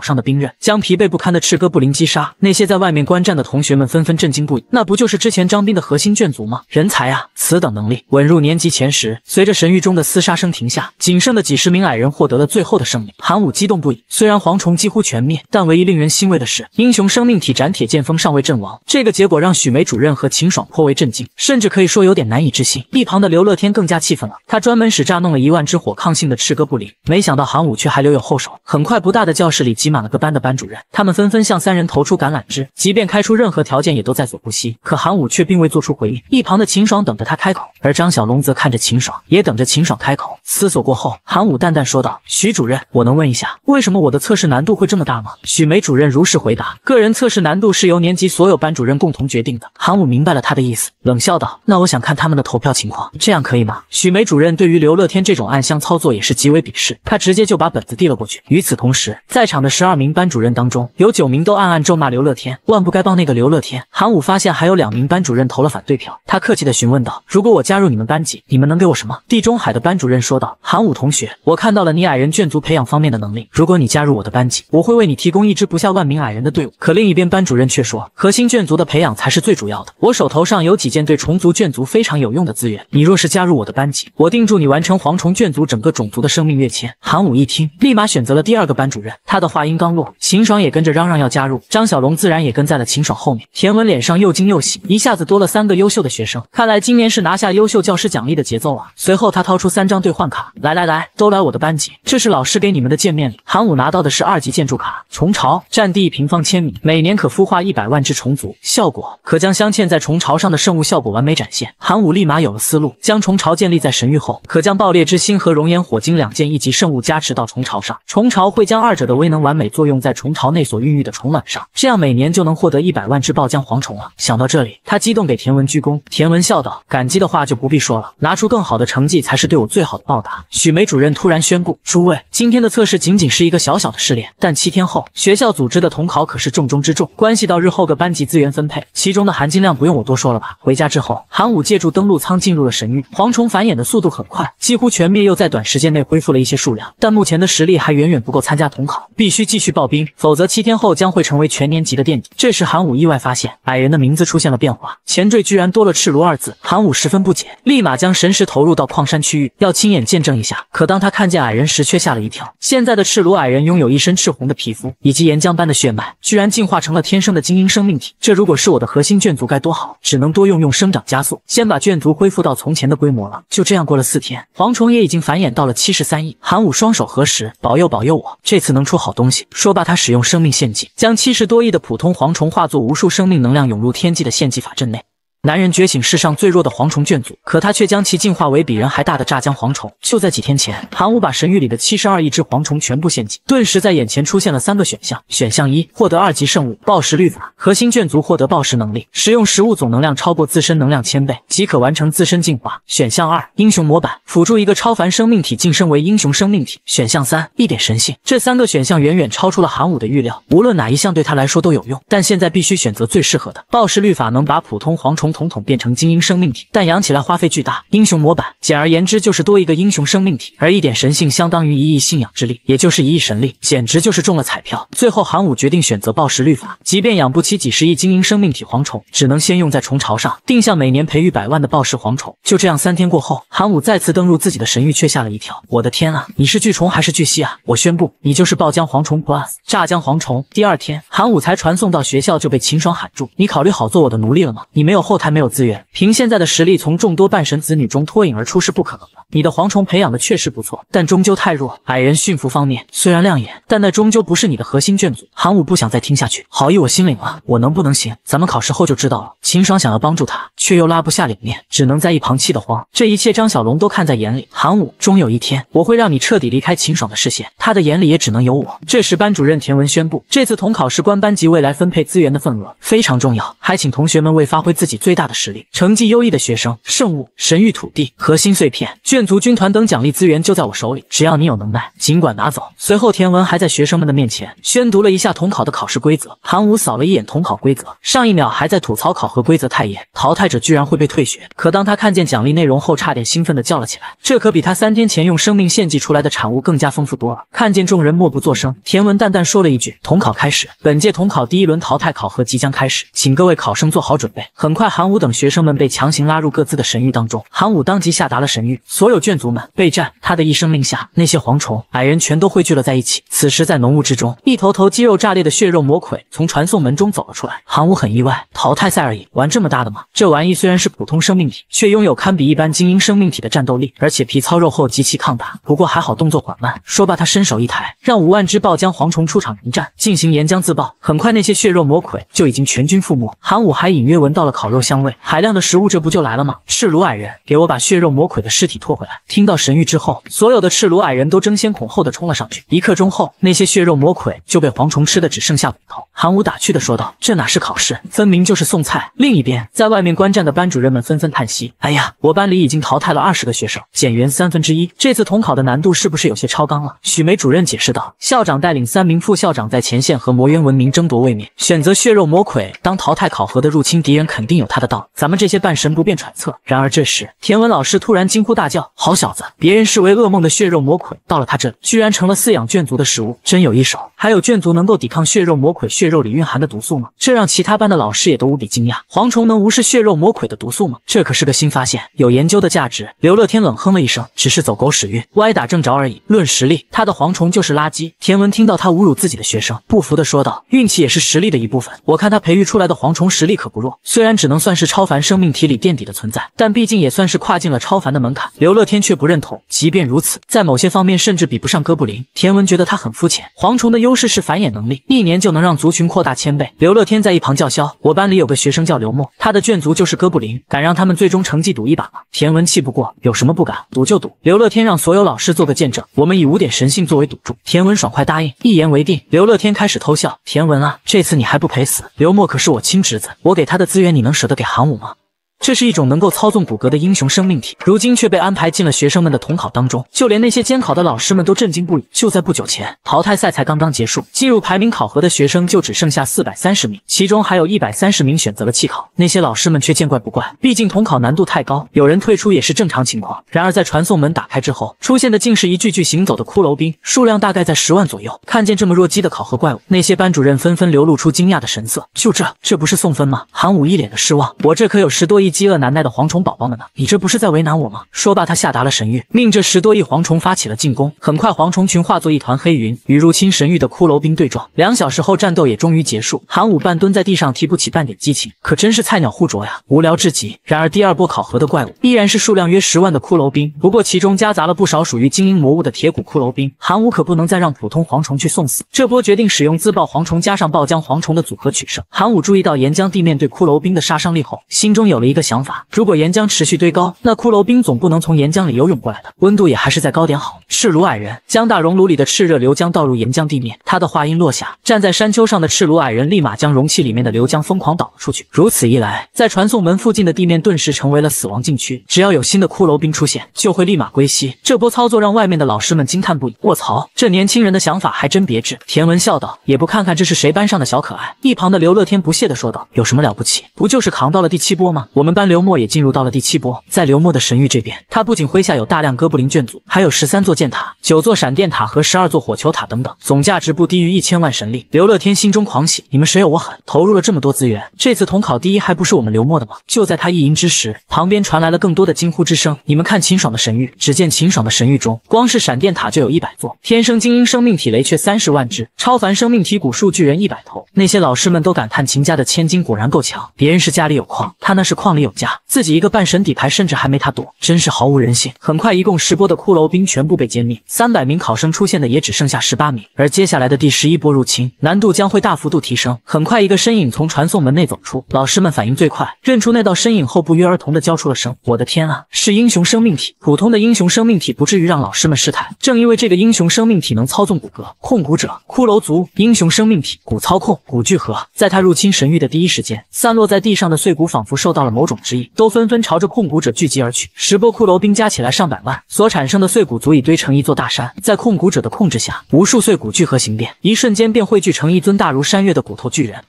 上的兵刃，将疲惫不堪的赤哥布林击杀。那些在外面观战的同学们纷纷震惊不已，那不就是之前张斌的核心眷族吗？人才啊！此等能力，稳入年级前十。随着神域中的厮杀声停下，仅剩的几十。十名矮人获得了最后的胜利，韩武激动不已。虽然蝗虫几乎全灭，但唯一令人欣慰的是，英雄生命体斩铁剑锋尚未阵亡。这个结果让许梅主任和秦爽颇为震惊，甚至可以说有点难以置信。一旁的刘乐天更加气愤了，他专门使诈弄了一万只火抗性的赤戈不灵，没想到韩武却还留有后手。很快，不大的教室里挤满了各班的班主任，他们纷纷向三人投出橄榄枝，即便开出任何条件也都在所不惜。可韩武却并未做出回应。一旁的秦爽等着他开口，而张小龙则看着秦爽，也等着秦爽开口。思索过后，韩武。淡淡说道：“许主任，我能问一下，为什么我的测试难度会这么大吗？”许梅主任如实回答：“个人测试难度是由年级所有班主任共同决定的。”韩武明白了他的意思，冷笑道：“那我想看他们的投票情况，这样可以吗？”许梅主任对于刘乐天这种暗箱操作也是极为鄙视，他直接就把本子递了过去。与此同时，在场的十二名班主任当中，有九名都暗暗咒骂刘乐天，万不该帮那个刘乐天。韩武发现还有两名班主任投了反对票，他客气的询问道：“如果我加入你们班级，你们能给我什么？”地中海的班主任说道：“韩武同学。”我看到了你矮人眷族培养方面的能力，如果你加入我的班级，我会为你提供一支不下万名矮人的队伍。可另一边班主任却说，核心眷族的培养才是最主要的。我手头上有几件对虫族眷族非常有用的资源，你若是加入我的班级，我定助你完成蝗虫眷族整个种族的生命跃迁。韩武一听，立马选择了第二个班主任。他的话音刚落，秦爽也跟着嚷嚷要加入，张小龙自然也跟在了秦爽后面。田文脸上又惊又喜，一下子多了三个优秀的学生，看来今年是拿下优秀教师奖励的节奏啊。随后他掏出三张兑换卡，来来来，都。来我的班级，这是老师给你们的见面礼。韩武拿到的是二级建筑卡，虫巢占地一平方千米，每年可孵化一百万只虫族，效果可将镶嵌在虫巢上的圣物效果完美展现。韩武立马有了思路，将虫巢建立在神域后，可将爆裂之心和熔岩火晶两件一级圣物加持到虫巢上，虫巢会将二者的威能完美作用在虫巢内所孕育的虫卵上，这样每年就能获得一百万只爆浆蝗虫了。想到这里，他激动给田文鞠躬。田文笑道：“感激的话就不必说了，拿出更好的成绩才是对我最好的报答。”许梅主任。突然宣布，诸位今天的测试仅仅是一个小小的试炼，但七天后学校组织的统考可是重中之重，关系到日后各班级资源分配，其中的含金量不用我多说了吧。回家之后，韩武借助登陆舱进入了神域。蝗虫繁衍的速度很快，几乎全灭，又在短时间内恢复了一些数量，但目前的实力还远远不够参加统考，必须继续报兵，否则七天后将会成为全年级的垫底。这时韩武意外发现矮人的名字出现了变化，前缀居然多了“赤炉”二字。韩武十分不解，立马将神石投入到矿山区域，要亲眼见证一下。可当他看见矮人时却吓了一跳。现在的赤裸矮人拥有一身赤红的皮肤以及岩浆般的血脉，居然进化成了天生的精英生命体。这如果是我的核心眷族该多好！只能多用用生长加速，先把眷族恢复到从前的规模了。就这样过了四天，蝗虫也已经繁衍到了七十三亿。韩武双手合十，保佑保佑我这次能出好东西。说罢，他使用生命献祭，将七十多亿的普通蝗虫化作无数生命能量涌入天际的献祭法阵内。男人觉醒世上最弱的蝗虫眷族，可他却将其进化为比人还大的炸浆蝗虫。就在几天前，韩武把神域里的七十二亿只蝗虫全部献祭，顿时在眼前出现了三个选项：选项一，获得二级圣物暴食律法，核心眷族获得暴食能力，使用食物总能量超过自身能量千倍即可完成自身进化；选项二，英雄模板，辅助一个超凡生命体晋升为英雄生命体；选项三，一点神性。这三个选项远远超出了韩武的预料，无论哪一项对他来说都有用，但现在必须选择最适合的。暴食律法能把普通蝗虫。统统变成精英生命体，但养起来花费巨大。英雄模板，简而言之就是多一个英雄生命体，而一点神性相当于一亿信仰之力，也就是一亿神力，简直就是中了彩票。最后，韩武决定选择暴食律法，即便养不起几十亿精英生命体蝗虫，只能先用在虫巢上，定向每年培育百万的暴食蝗虫。就这样，三天过后，韩武再次登入自己的神域，却吓了一跳。我的天啊，你是巨虫还是巨蜥啊？我宣布，你就是暴浆蝗虫 plus 炸浆蝗虫。第二天，韩武才传送到学校，就被秦爽喊住。你考虑好做我的奴隶了吗？你没有后台。还没有资源，凭现在的实力从众多半神子女中脱颖而出是不可能的。你的蝗虫培养的确实不错，但终究太弱。矮人驯服方面虽然亮眼，但那终究不是你的核心眷族。韩武不想再听下去，好意我心领了，我能不能行，咱们考试后就知道了。秦爽想要帮助他，却又拉不下脸面，只能在一旁气得慌。这一切张小龙都看在眼里。韩武，终有一天我会让你彻底离开秦爽的视线，他的眼里也只能有我。这时班主任田文宣布，这次统考事关班级未来分配资源的份额，非常重要，还请同学们为发挥自己最。大的实力，成绩优异的学生，圣物、神域土地、核心碎片、眷族军团等奖励资源就在我手里，只要你有能耐，尽管拿走。随后，田文还在学生们的面前宣读了一下统考的考试规则。韩武扫了一眼统考规则，上一秒还在吐槽考核规则太严，淘汰者居然会被退学，可当他看见奖励内容后，差点兴奋的叫了起来。这可比他三天前用生命献祭出来的产物更加丰富多了。看见众人默不作声，田文淡淡说了一句：“统考开始，本届统考第一轮淘汰考核即将开始，请各位考生做好准备。”很快，韩。韩武等学生们被强行拉入各自的神域当中，韩武当即下达了神谕：所有眷族们备战。他的一声令下，那些蝗虫矮人全都汇聚了在一起。此时在浓雾之中，一头头肌肉炸裂的血肉魔鬼从传送门中走了出来。韩武很意外，淘汰赛而已，玩这么大的吗？这玩意虽然是普通生命体，却拥有堪比一般精英生命体的战斗力，而且皮糙肉厚，极其抗打。不过还好动作缓慢。说罢，他伸手一抬，让五万只爆浆蝗虫出场迎战，进行岩浆自爆。很快，那些血肉魔鬼就已经全军覆没。韩武还隐约闻到了烤肉。香味，海量的食物，这不就来了吗？赤炉矮人，给我把血肉魔鬼的尸体拖回来！听到神谕之后，所有的赤炉矮人都争先恐后的冲了上去。一刻钟后，那些血肉魔鬼就被蝗虫吃的只剩下骨头。韩武打趣的说道：“这哪是考试，分明就是送菜。”另一边，在外面观战的班主任们纷纷叹息：“哎呀，我班里已经淘汰了二十个学生，减员三分之一。这次统考的难度是不是有些超纲了？”许梅主任解释道：“校长带领三名副校长在前线和魔渊文明争夺位面，选择血肉魔鬼当淘汰考核的入侵敌人，肯定有他。”他的道，咱们这些半神不便揣测。然而这时，田文老师突然惊呼大叫：“好小子！别人视为噩梦的血肉魔鬼，到了他这里居然成了饲养眷族的食物，真有一手！还有眷族能够抵抗血肉魔鬼血肉里蕴含的毒素吗？”这让其他班的老师也都无比惊讶。蝗虫能无视血肉魔鬼的毒素吗？这可是个新发现，有研究的价值。刘乐天冷哼了一声：“只是走狗屎运，歪打正着而已。论实力，他的蝗虫就是垃圾。”田文听到他侮辱自己的学生，不服的说道：“运气也是实力的一部分。我看他培育出来的蝗虫实力可不弱，虽然只能……”算是超凡生命体里垫底的存在，但毕竟也算是跨进了超凡的门槛。刘乐天却不认同，即便如此，在某些方面甚至比不上哥布林。田文觉得他很肤浅。蝗虫的优势是繁衍能力，一年就能让族群扩大千倍。刘乐天在一旁叫嚣：“我班里有个学生叫刘墨，他的眷族就是哥布林，敢让他们最终成绩赌一把吗？”田文气不过，有什么不敢，赌就赌。刘乐天让所有老师做个见证，我们以五点神性作为赌注。田文爽快答应，一言为定。刘乐天开始偷笑。田文啊，这次你还不赔死？刘墨可是我亲侄子，我给他的资源你能舍得？给韩武吗？这是一种能够操纵骨骼的英雄生命体，如今却被安排进了学生们的统考当中，就连那些监考的老师们都震惊不已。就在不久前，淘汰赛才刚刚结束，进入排名考核的学生就只剩下四百三十名，其中还有一百三十名选择了弃考。那些老师们却见怪不怪，毕竟统考难度太高，有人退出也是正常情况。然而在传送门打开之后，出现的竟是一具具行走的骷髅兵，数量大概在十万左右。看见这么弱鸡的考核怪物，那些班主任纷纷流露出惊讶的神色。就这，这不是送分吗？韩武一脸的失望，我这可有十多亿。饥饿难耐的蝗虫宝宝们呢？你这不是在为难我吗？说罢，他下达了神谕，命这十多亿蝗虫发起了进攻。很快，蝗虫群化作一团黑云，与入侵神域的骷髅兵对撞。两小时后，战斗也终于结束。韩武半蹲在地上，提不起半点激情，可真是菜鸟互啄呀，无聊至极。然而，第二波考核的怪物依然是数量约十万的骷髅兵，不过其中夹杂了不少属于精英魔物的铁骨骷髅兵。韩武可不能再让普通蝗虫去送死，这波决定使用自爆蝗虫加上爆浆蝗虫的组合取胜。韩武注意到岩浆地面对骷髅兵的杀伤力后，心中有了一。一个想法，如果岩浆持续堆高，那骷髅兵总不能从岩浆里游泳过来的。温度也还是再高点好。赤炉矮人将大熔炉里的炽热流浆倒入岩浆地面。他的话音落下，站在山丘上的赤炉矮人立马将容器里面的流浆疯狂倒了出去。如此一来，在传送门附近的地面顿时成为了死亡禁区。只要有新的骷髅兵出现，就会立马归西。这波操作让外面的老师们惊叹不已。卧槽，这年轻人的想法还真别致。田文笑道，也不看看这是谁班上的小可爱。一旁的刘乐天不屑的说道，有什么了不起？不就是扛到了第七波吗？我。我们班刘默也进入到了第七波，在刘默的神域这边，他不仅麾下有大量哥布林眷族，还有十三座剑塔、九座闪电塔和十二座火球塔等等，总价值不低于一千万神力。刘乐天心中狂喜，你们谁有我狠？投入了这么多资源，这次统考第一还不是我们刘默的吗？就在他意淫之时，旁边传来了更多的惊呼之声。你们看秦爽的神域，只见秦爽的神域中，光是闪电塔就有一百座，天生精英生命体雷却三十万只，超凡生命体古树巨人一百头。那些老师们都感叹，秦家的千金果然够强。别人是家里有矿，他那是矿。里有家，自己一个半神底牌，甚至还没他多，真是毫无人性。很快，一共十波的骷髅兵全部被歼灭，三百名考生出现的也只剩下十八名。而接下来的第十一波入侵难度将会大幅度提升。很快，一个身影从传送门内走出，老师们反应最快，认出那道身影后，不约而同的交出了声：“我的天啊，是英雄生命体！普通的英雄生命体不至于让老师们失态。正因为这个英雄生命体能操纵骨骼，控骨者，骷髅族英雄生命体，骨操控，骨聚合。在他入侵神域的第一时间，散落在地上的碎骨仿佛受到了某。种之意，都纷纷朝着控股者聚集而去。十波骷髅兵加起来上百万，所产生的碎骨足以堆成一座大山。在控股者的控制下，无数碎骨聚合形变，一瞬间便汇聚成一尊大如山岳的骨头巨人。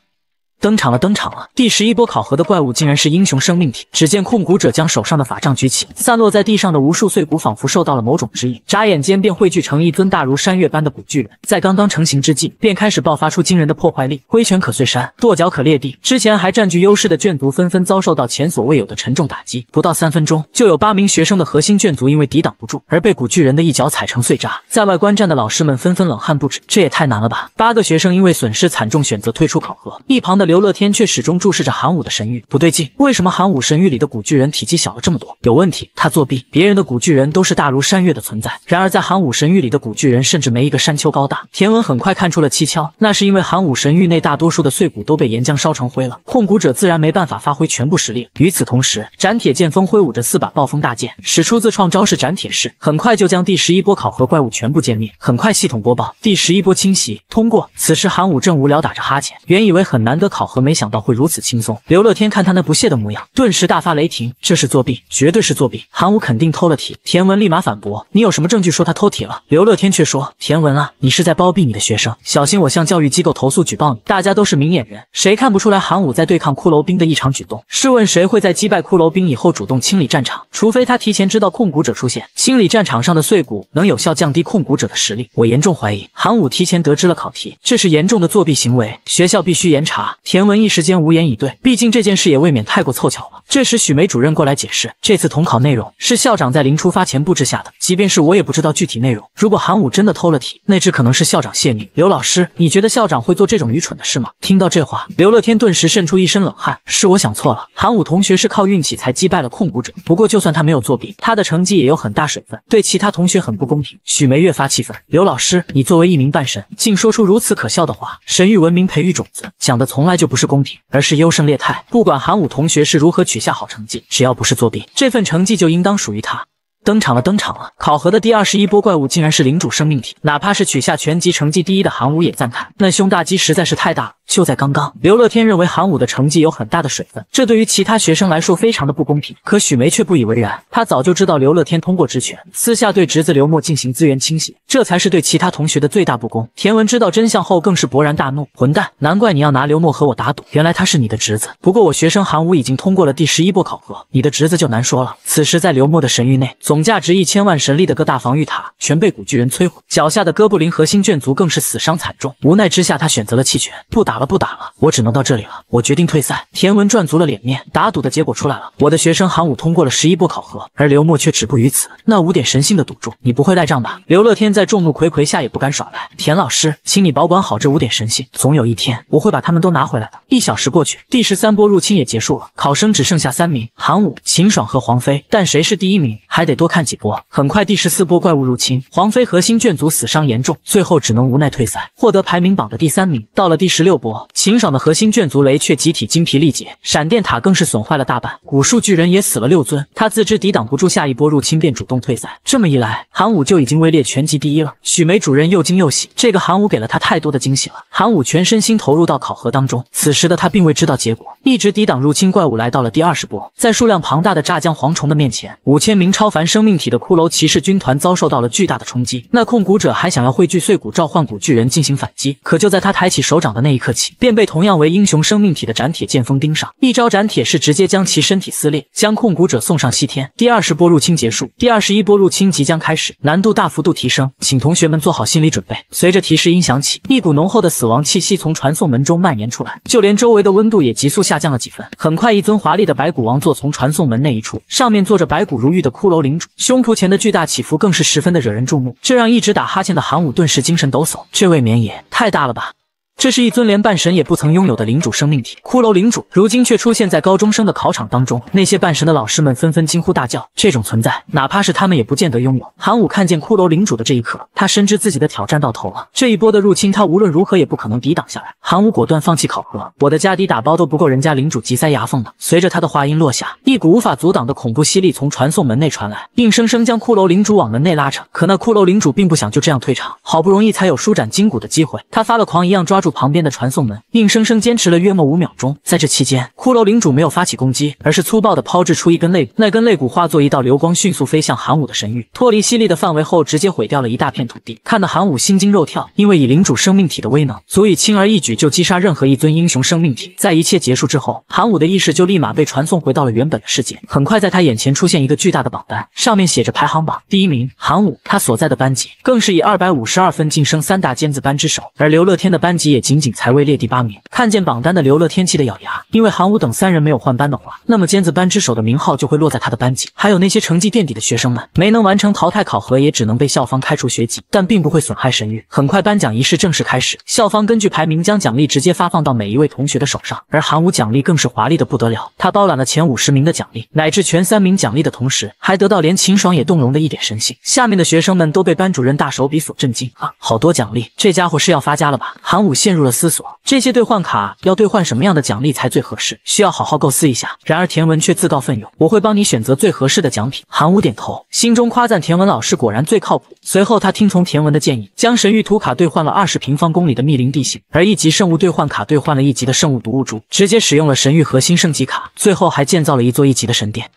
登场了，登场了！第十一波考核的怪物竟然是英雄生命体。只见控股者将手上的法杖举起，散落在地上的无数碎骨仿佛受到了某种指引，眨眼间便汇聚成一尊大如山岳般的古巨人。在刚刚成型之际，便开始爆发出惊人的破坏力，挥拳可碎山，跺脚可裂地。之前还占据优势的眷族纷纷遭受到前所未有的沉重打击，不到三分钟，就有八名学生的核心眷族因为抵挡不住而被古巨人的一脚踩成碎渣。在外观战的老师们纷纷冷汗不止，这也太难了吧！八个学生因为损失惨重，选择退出考核。一旁的刘。游乐天却始终注视着韩武的神域，不对劲，为什么韩武神域里的古巨人体积小了这么多？有问题，他作弊！别人的古巨人都是大如山岳的存在，然而在韩武神域里的古巨人甚至没一个山丘高大。田文很快看出了蹊跷，那是因为韩武神域内大多数的碎骨都被岩浆烧成灰了，控骨者自然没办法发挥全部实力。与此同时，斩铁剑锋挥舞着四把暴风大剑，使出自创招式斩铁式，很快就将第十一波考核怪物全部歼灭。很快，系统播报第十一波侵袭通过。此时，韩武正无聊打着哈欠，原以为很难得。考核没想到会如此轻松。刘乐天看他那不屑的模样，顿时大发雷霆。这是作弊，绝对是作弊！韩武肯定偷了题。田文立马反驳：“你有什么证据说他偷题了？”刘乐天却说：“田文啊，你是在包庇你的学生，小心我向教育机构投诉举报你。大家都是明眼人，谁看不出来韩武在对抗骷髅兵的异常举动？试问谁会在击败骷髅兵以后主动清理战场？除非他提前知道控股者出现，清理战场上的碎骨能有效降低控股者的实力。我严重怀疑韩武提前得知了考题，这是严重的作弊行为，学校必须严查。”田文一时间无言以对，毕竟这件事也未免太过凑巧了。这时许梅主任过来解释，这次统考内容是校长在临出发前布置下的，即便是我也不知道具体内容。如果韩武真的偷了题，那只可能是校长泄密。刘老师，你觉得校长会做这种愚蠢的事吗？听到这话，刘乐天顿时渗出一身冷汗。是我想错了，韩武同学是靠运气才击败了控股者。不过就算他没有作弊，他的成绩也有很大水分，对其他同学很不公平。许梅越发气愤。刘老师，你作为一名半神，竟说出如此可笑的话！神域文明培育种子讲的从来。那就不是公平，而是优胜劣汰。不管韩武同学是如何取下好成绩，只要不是作弊，这份成绩就应当属于他。登场了，登场了！考核的第二十一波怪物竟然是领主生命体，哪怕是取下全级成绩第一的韩武也赞叹：那胸大肌实在是太大了。就在刚刚，刘乐天认为韩武的成绩有很大的水分，这对于其他学生来说非常的不公平。可许梅却不以为然，她早就知道刘乐天通过职权私下对侄子刘默进行资源倾斜，这才是对其他同学的最大不公。田文知道真相后更是勃然大怒，混蛋！难怪你要拿刘默和我打赌，原来他是你的侄子。不过我学生韩武已经通过了第十一波考核，你的侄子就难说了。此时在刘默的神域内，总价值一千万神力的各大防御塔全被古巨人摧毁，脚下的哥布林核心眷族更是死伤惨重。无奈之下，他选择了弃权，不打。打了不打了，我只能到这里了。我决定退赛。田文赚足了脸面，打赌的结果出来了，我的学生韩武通过了十一波考核，而刘默却止步于此。那五点神性的赌注，你不会赖账吧？刘乐天在众目睽睽下也不敢耍赖。田老师，请你保管好这五点神性，总有一天我会把他们都拿回来的。一小时过去，第十三波入侵也结束了，考生只剩下三名：韩武、秦爽和黄飞。但谁是第一名，还得多看几波。很快，第十四波怪物入侵，黄飞核心眷族死伤严重，最后只能无奈退赛，获得排名榜的第三名。到了第十六。秦爽的核心眷族雷却集体精疲力竭，闪电塔更是损坏了大半，古树巨人也死了六尊。他自知抵挡不住下一波入侵，便主动退赛。这么一来，韩武就已经位列全级第一了。许梅主任又惊又喜，这个韩武给了他太多的惊喜了。韩武全身心投入到考核当中，此时的他并未知道结果，一直抵挡入侵怪物来到了第二十波，在数量庞大的炸浆蝗虫的面前，五千名超凡生命体的骷髅骑士军团遭受到了巨大的冲击。那控骨者还想要汇聚碎骨召唤古巨人进行反击，可就在他抬起手掌的那一刻。便被同样为英雄生命体的斩铁剑锋盯上，一招斩铁是直接将其身体撕裂，将控股者送上西天。第二十波入侵结束，第二十一波入侵即将开始，难度大幅度提升，请同学们做好心理准备。随着提示音响起，一股浓厚的死亡气息从传送门中蔓延出来，就连周围的温度也急速下降了几分。很快，一尊华丽的白骨王座从传送门那一处，上面坐着白骨如玉的骷髅领主，胸脯前的巨大起伏更是十分的惹人注目。这让一直打哈欠的韩武顿时精神抖擞。这未免也太大了吧！这是一尊连半神也不曾拥有的领主生命体，骷髅领主，如今却出现在高中生的考场当中。那些半神的老师们纷纷惊呼大叫，这种存在，哪怕是他们也不见得拥有。韩武看见骷髅领主的这一刻，他深知自己的挑战到头了，这一波的入侵，他无论如何也不可能抵挡下来。韩武果断放弃考核，我的家底打包都不够人家领主急塞牙缝的。随着他的话音落下，一股无法阻挡的恐怖吸力从传送门内传来，硬生生将骷髅领主往门内拉扯。可那骷髅领主并不想就这样退场，好不容易才有舒展筋骨的机会，他发了狂一样抓住。住旁边的传送门，硬生生坚持了约莫五秒钟。在这期间，骷髅领主没有发起攻击，而是粗暴的抛掷出一根肋骨。那根肋骨化作一道流光，迅速飞向韩武的神域。脱离犀利的范围后，直接毁掉了一大片土地，看得韩武心惊肉跳。因为以领主生命体的威能，足以轻而易举就击杀任何一尊英雄生命体。在一切结束之后，韩武的意识就立马被传送回到了原本的世界。很快，在他眼前出现一个巨大的榜单，上面写着排行榜第一名：韩武。他所在的班级更是以二百五十二分晋升三大尖子班之首，而刘乐天的班级。也仅仅才位列第八名。看见榜单的刘乐天气的咬牙，因为韩武等三人没有换班的话，那么尖子班之首的名号就会落在他的班级。还有那些成绩垫底的学生们，没能完成淘汰考核，也只能被校方开除学籍，但并不会损害神域。很快，颁奖仪式正式开始，校方根据排名将奖励直接发放到每一位同学的手上，而韩武奖励更是华丽的不得了，他包揽了前五十名的奖励，乃至全三名奖励的同时，还得到连秦爽也动容的一点神性。下面的学生们都被班主任大手笔所震惊啊！好多奖励，这家伙是要发家了吧？韩武。陷入了思索，这些兑换卡要兑换什么样的奖励才最合适？需要好好构思一下。然而田文却自告奋勇：“我会帮你选择最合适的奖品。”韩武点头，心中夸赞田文老师果然最靠谱。随后他听从田文的建议，将神域图卡兑换了二十平方公里的密林地形，而一级圣物兑换卡兑换了一级的圣物毒物珠，直接使用了神域核心升级卡，最后还建造了一座一级的神殿。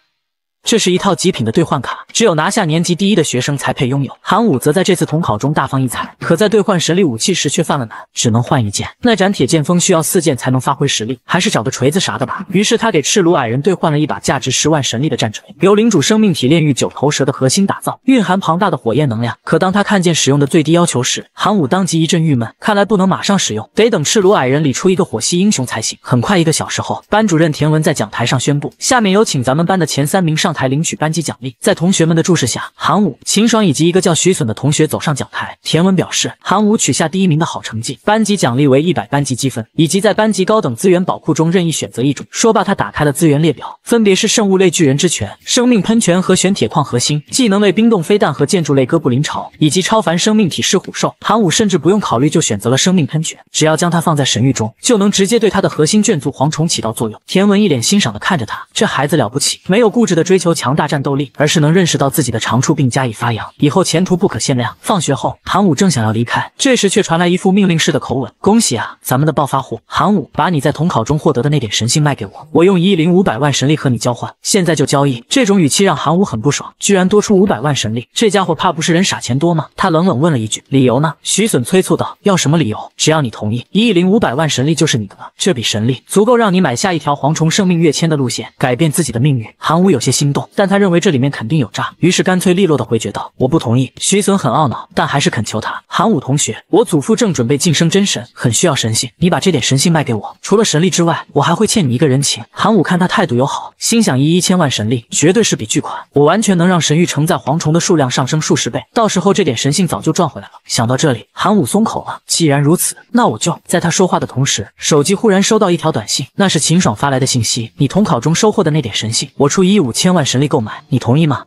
这是一套极品的兑换卡，只有拿下年级第一的学生才配拥有。韩武则在这次统考中大放异彩，可在兑换神力武器时却犯了难，只能换一件。那斩铁剑锋需要四件才能发挥实力，还是找个锤子啥的吧。于是他给赤鲁矮人兑换了一把价值十万神力的战锤，由领主生命体炼狱九头蛇的核心打造，蕴含庞大的火焰能量。可当他看见使用的最低要求时，韩武当即一阵郁闷，看来不能马上使用，得等赤鲁矮人里出一个火系英雄才行。很快一个小时后，班主任田文在讲台上宣布，下面有请咱们班的前三名上。上台领取班级奖励，在同学们的注视下，韩武、秦爽以及一个叫徐隼的同学走上讲台。田文表示，韩武取下第一名的好成绩，班级奖励为一百班级积分，以及在班级高等资源宝库中任意选择一种。说罢，他打开了资源列表，分别是圣物类巨人之泉、生命喷泉和玄铁矿核心，技能类冰冻飞弹和建筑类哥布林巢，以及超凡生命体噬虎兽。韩武甚至不用考虑就选择了生命喷泉，只要将它放在神域中，就能直接对他的核心眷族蝗虫起到作用。田文一脸欣赏地看着他，这孩子了不起，没有固执的追。追求强大战斗力，而是能认识到自己的长处并加以发扬，以后前途不可限量。放学后，韩武正想要离开，这时却传来一副命令式的口吻：“恭喜啊，咱们的暴发户韩武，把你在统考中获得的那点神性卖给我，我用一亿零五百万神力和你交换，现在就交易。”这种语气让韩武很不爽，居然多出五百万神力，这家伙怕不是人傻钱多吗？他冷冷问了一句：“理由呢？”徐隼催促道：“要什么理由？只要你同意，一亿零五百万神力就是你的了。这笔神力足够让你买下一条蝗虫生命跃迁的路线，改变自己的命运。”韩武有些心。但他认为这里面肯定有诈，于是干脆利落的回绝道：“我不同意。”徐损很懊恼，但还是恳求他：“韩武同学，我祖父正准备晋升真神，很需要神性，你把这点神性卖给我，除了神力之外，我还会欠你一个人情。”韩武看他态度友好，心想一亿千万神力绝对是笔巨款，我完全能让神域承载蝗虫的数量上升数十倍，到时候这点神性早就赚回来了。想到这里，韩武松口了。既然如此，那我就在他说话的同时，手机忽然收到一条短信，那是秦爽发来的信息：“你统考中收获的那点神性，我出一亿五千万。”换神力购买，你同意吗？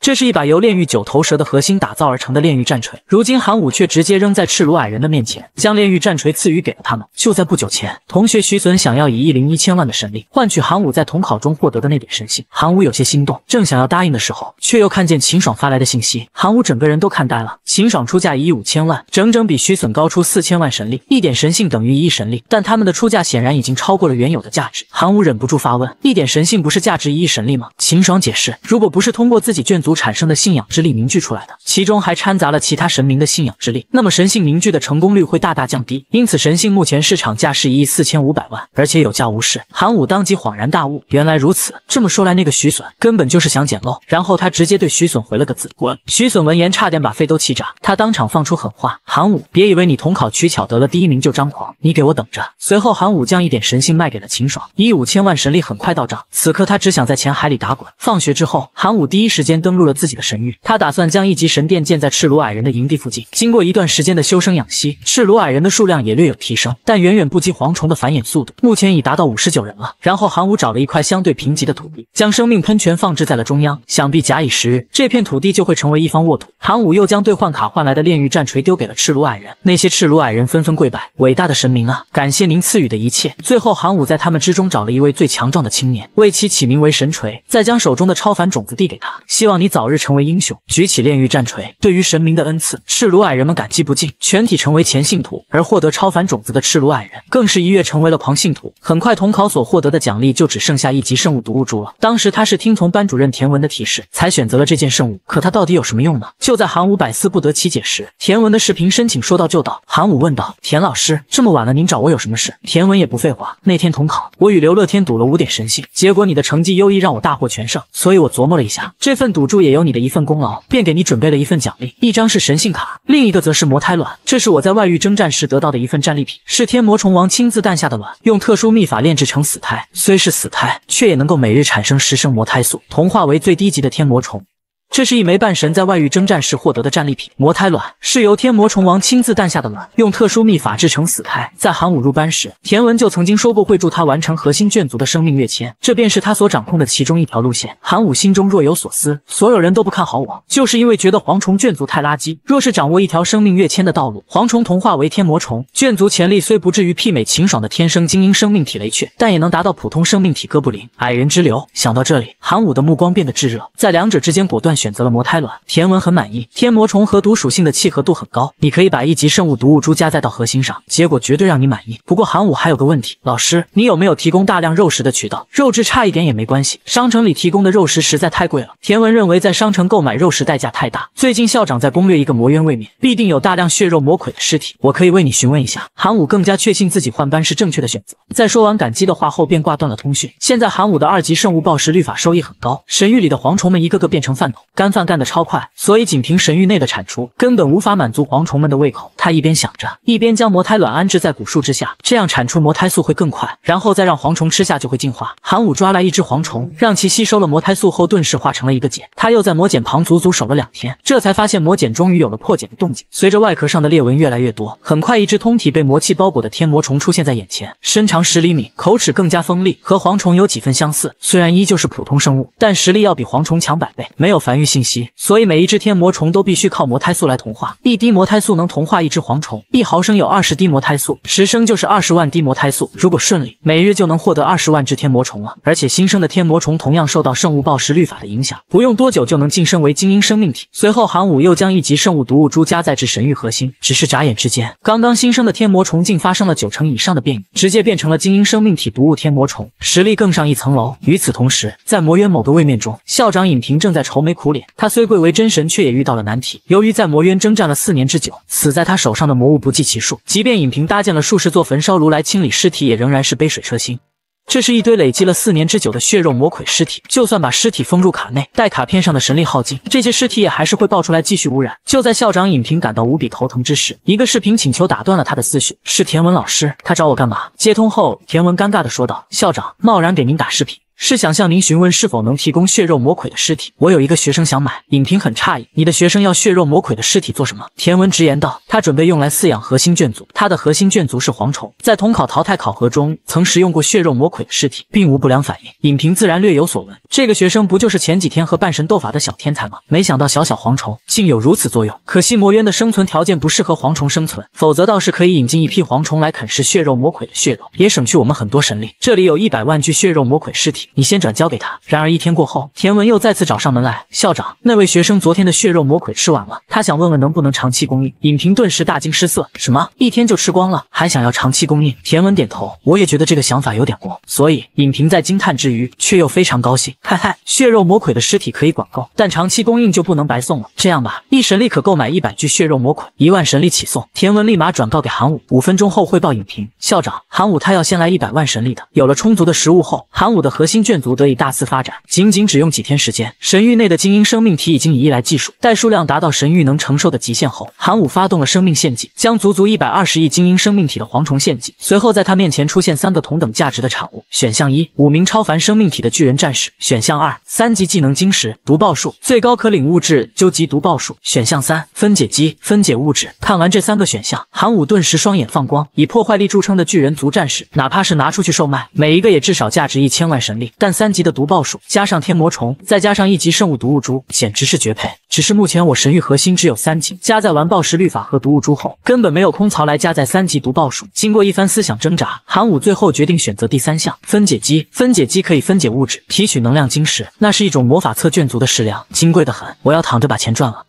这是一把由炼狱九头蛇的核心打造而成的炼狱战锤，如今韩武却直接扔在赤炉矮人的面前，将炼狱战锤赐予给了他们。就在不久前，同学徐隼想要以一零一千万的神力换取韩武在统考中获得的那点神性，韩武有些心动，正想要答应的时候，却又看见秦爽发来的信息，韩武整个人都看呆了。秦爽出价一亿五千万，整整比徐隼高出四千万神力，一点神性等于一亿神力，但他们的出价显然已经超过了原有的价值。韩武忍不住发问：一点神性不是价值一亿神力吗？秦爽解释：如果不是通过自己卷宗。产生的信仰之力凝聚出来的，其中还掺杂了其他神明的信仰之力，那么神性凝聚的成功率会大大降低。因此，神性目前市场价是一亿四千五百万，而且有价无市。韩武当即恍然大悟，原来如此。这么说来，那个徐损根本就是想捡漏。然后他直接对徐损回了个字滚。徐损闻言差点把肺都气炸，他当场放出狠话：韩武，别以为你同考取巧得了第一名就张狂，你给我等着。随后，韩武将一点神性卖给了秦爽，一亿五千万神力很快到账。此刻他只想在钱海里打滚。放学之后，韩武第一时间登。入了自己的神域，他打算将一级神殿建在赤鲁矮人的营地附近。经过一段时间的修生养息，赤鲁矮人的数量也略有提升，但远远不及蝗虫的繁衍速度。目前已达到五十九人了。然后韩武找了一块相对贫瘠的土地，将生命喷泉放置在了中央。想必假以时日，这片土地就会成为一方沃土。韩武又将兑换卡换来的炼狱战锤丢给了赤鲁矮人，那些赤鲁矮人纷纷跪拜：“伟大的神明啊，感谢您赐予的一切。”最后，韩武在他们之中找了一位最强壮的青年，为其起名为神锤，再将手中的超凡种子递给他，希望你。早日成为英雄，举起炼狱战锤。对于神明的恩赐，赤鲁矮人们感激不尽，全体成为前信徒，而获得超凡种子的赤鲁矮人更是一跃成为了狂信徒。很快，统考所获得的奖励就只剩下一级圣物毒物珠了。当时他是听从班主任田文的提示，才选择了这件圣物。可他到底有什么用呢？就在韩武百思不得其解时，田文的视频申请说到就到。韩武问道：“田老师，这么晚了，您找我有什么事？”田文也不废话。那天统考，我与刘乐天赌了五点神性，结果你的成绩优异，让我大获全胜。所以我琢磨了一下，这份赌注。也有你的一份功劳，便给你准备了一份奖励，一张是神性卡，另一个则是魔胎卵。这是我在外域征战时得到的一份战利品，是天魔虫王亲自诞下的卵，用特殊秘法炼制成死胎。虽是死胎，却也能够每日产生十升魔胎素，同化为最低级的天魔虫。这是一枚半神在外域征战时获得的战利品，魔胎卵是由天魔虫王亲自诞下的卵，用特殊秘法制成死胎。在寒武入班时，田文就曾经说过会助他完成核心眷族的生命跃迁，这便是他所掌控的其中一条路线。寒武心中若有所思，所有人都不看好我，就是因为觉得蝗虫眷族太垃圾。若是掌握一条生命跃迁的道路，蝗虫同化为天魔虫眷族潜力虽不至于媲美秦爽的天生精英生命体雷雀，但也能达到普通生命体哥布林、矮人之流。想到这里，寒武的目光变得炙热，在两者之间果断。选择了魔胎卵，田文很满意，天魔虫和毒属性的契合度很高。你可以把一级圣物毒物珠加载到核心上，结果绝对让你满意。不过韩武还有个问题，老师，你有没有提供大量肉食的渠道？肉质差一点也没关系，商城里提供的肉食实在太贵了。田文认为在商城购买肉食代价太大。最近校长在攻略一个魔渊位面，必定有大量血肉魔鬼的尸体，我可以为你询问一下。韩武更加确信自己换班是正确的选择，在说完感激的话后便挂断了通讯。现在韩武的二级圣物暴食律法收益很高，神域里的蝗虫们一个个变成饭桶。干饭干得超快，所以仅凭神域内的产出根本无法满足蝗虫们的胃口。他一边想着，一边将魔胎卵安置在古树之下，这样产出魔胎素会更快，然后再让蝗虫吃下就会进化。韩武抓来一只蝗虫，让其吸收了魔胎素后，顿时化成了一个茧。他又在魔茧旁足足守了两天，这才发现魔茧终于有了破茧的动静。随着外壳上的裂纹越来越多，很快一只通体被魔气包裹的天魔虫出现在眼前，身长十厘米，口齿更加锋利，和蝗虫有几分相似。虽然依旧是普通生物，但实力要比蝗虫强百倍。没有繁育。信息，所以每一只天魔虫都必须靠魔胎素来同化，一滴魔胎素能同化一只蝗虫，一毫升有二十滴魔胎素，十升就是二十万滴魔胎素。如果顺利，每日就能获得二十万只天魔虫了。而且新生的天魔虫同样受到圣物暴食律法的影响，不用多久就能晋升为精英生命体。随后，韩武又将一级圣物毒物珠加载至神域核心，只是眨眼之间，刚刚新生的天魔虫竟发生了九成以上的变异，直接变成了精英生命体毒物天魔虫，实力更上一层楼。与此同时，在魔渊某个位面中，校长尹平正在愁眉苦脸。他虽贵为真神，却也遇到了难题。由于在魔渊征战了四年之久，死在他手上的魔物不计其数。即便尹平搭建了数十座焚烧炉来清理尸体，也仍然是杯水车薪。这是一堆累积了四年之久的血肉魔鬼尸体，就算把尸体封入卡内，待卡片上的神力耗尽，这些尸体也还是会爆出来继续污染。就在校长尹平感到无比头疼之时，一个视频请求打断了他的思绪。是田文老师，他找我干嘛？接通后，田文尴尬的说道：“校长，贸然给您打视频。”是想向您询问是否能提供血肉魔鬼的尸体？我有一个学生想买。尹平很诧异，你的学生要血肉魔鬼的尸体做什么？田文直言道，他准备用来饲养核心眷族。他的核心眷族是蝗虫，在统考淘汰考核中曾食用过血肉魔鬼的尸体，并无不良反应。尹平自然略有所闻，这个学生不就是前几天和半神斗法的小天才吗？没想到小小蝗虫竟有如此作用。可惜魔渊的生存条件不适合蝗虫生存，否则倒是可以引进一批蝗虫来啃食血肉魔鬼的血肉，也省去我们很多神力。这里有一百万具血肉魔鬼尸体。你先转交给他。然而一天过后，田文又再次找上门来。校长，那位学生昨天的血肉魔鬼吃完了，他想问问能不能长期供应。尹平顿时大惊失色，什么一天就吃光了，还想要长期供应？田文点头，我也觉得这个想法有点过。所以尹平在惊叹之余，却又非常高兴。嗨嗨，血肉魔鬼的尸体可以管够，但长期供应就不能白送了。这样吧，一神力可购买一百具血肉魔鬼，一万神力起送。田文立马转告给韩武，五分钟后汇报尹平校长。韩武他要先来一百万神力的。有了充足的食物后，韩武的核心。眷族得以大肆发展，仅仅只用几天时间，神域内的精英生命体已经以一来计数。待数量达到神域能承受的极限后，寒武发动了生命献祭，将足足一百二十亿精英生命体的蝗虫献祭。随后，在他面前出现三个同等价值的产物：选项一，五名超凡生命体的巨人战士；选项二，三级技能晶石毒爆术，最高可领物质究极毒爆术；选项三，分解机分解物质。看完这三个选项，寒武顿时双眼放光。以破坏力著称的巨人族战士，哪怕是拿出去售卖，每一个也至少价值一千万神力。但三级的毒爆术加上天魔虫，再加上一级圣物毒物珠，简直是绝配。只是目前我神域核心只有三级，加载完爆石律法和毒物珠后，根本没有空槽来加载三级毒爆术。经过一番思想挣扎，韩武最后决定选择第三项分解机。分解机可以分解物质，提取能量晶石，那是一种魔法册卷族的食粮，金贵的很。我要躺着把钱赚了。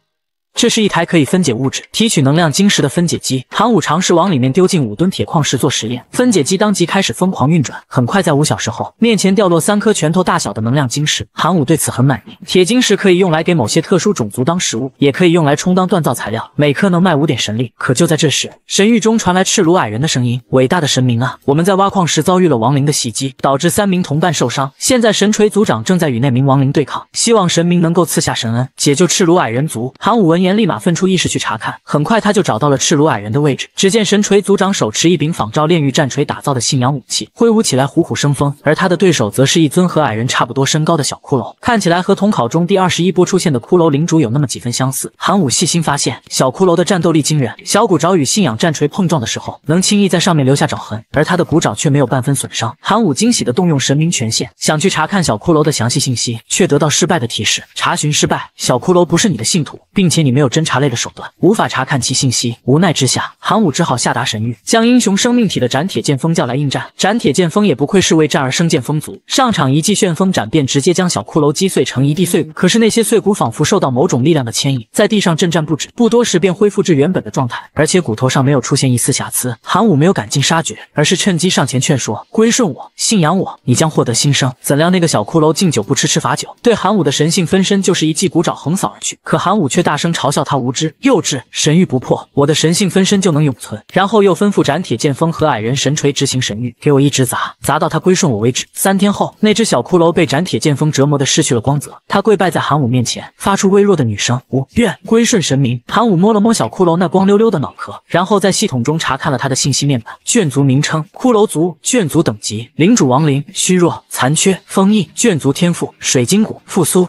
这是一台可以分解物质、提取能量晶石的分解机。韩武尝试往里面丢进五吨铁矿石做实验，分解机当即开始疯狂运转。很快，在五小时后，面前掉落三颗拳头大小的能量晶石。韩武对此很满意。铁晶石可以用来给某些特殊种族当食物，也可以用来充当锻造材料，每颗能卖五点神力。可就在这时，神域中传来赤鲁矮人的声音：“伟大的神明啊，我们在挖矿时遭遇了亡灵的袭击，导致三名同伴受伤。现在神锤族长正在与那名亡灵对抗，希望神明能够赐下神恩，解救赤鲁矮人族。”韩武为。言立马分出意识去查看，很快他就找到了赤炉矮人的位置。只见神锤族长手持一柄仿照炼狱战锤打造的信仰武器，挥舞起来虎虎生风。而他的对手则是一尊和矮人差不多身高的小骷髅，看起来和统考中第二十一波出现的骷髅领主有那么几分相似。韩武细心发现，小骷髅的战斗力惊人，小骨爪与信仰战锤碰撞的时候，能轻易在上面留下爪痕，而他的骨爪却没有半分损伤。韩武惊喜地动用神明权限，想去查看小骷髅的详细信息，却得到失败的提示：查询失败，小骷髅不是你的信徒，并且你。你没有侦查类的手段，无法查看其信息。无奈之下，韩武只好下达神谕，将英雄生命体的斩铁剑锋叫来应战。斩铁剑锋也不愧是为战而生，剑锋族上场一记旋风斩便直接将小骷髅击碎成一地碎骨。可是那些碎骨仿佛受到某种力量的牵引，在地上震颤不止。不多时便恢复至原本的状态，而且骨头上没有出现一丝瑕疵。韩武没有赶尽杀绝，而是趁机上前劝说，归顺我，信仰我，你将获得新生。怎料那个小骷髅敬酒不吃吃罚酒，对韩武的神性分身就是一记骨爪横扫而去。可韩武却大声。嘲笑他无知、幼稚，神域不破，我的神性分身就能永存。然后又吩咐斩铁剑锋和矮人神锤执行神域，给我一直砸，砸到他归顺我为止。三天后，那只小骷髅被斩铁剑锋折磨的失去了光泽，他跪拜在韩武面前，发出微弱的女声：“吾愿归顺神明。”韩武摸了摸小骷髅那光溜溜的脑壳，然后在系统中查看了他的信息面板：卷族名称骷髅族，卷族等级领主亡灵，虚弱、残缺、封印，卷族天赋水晶骨复苏。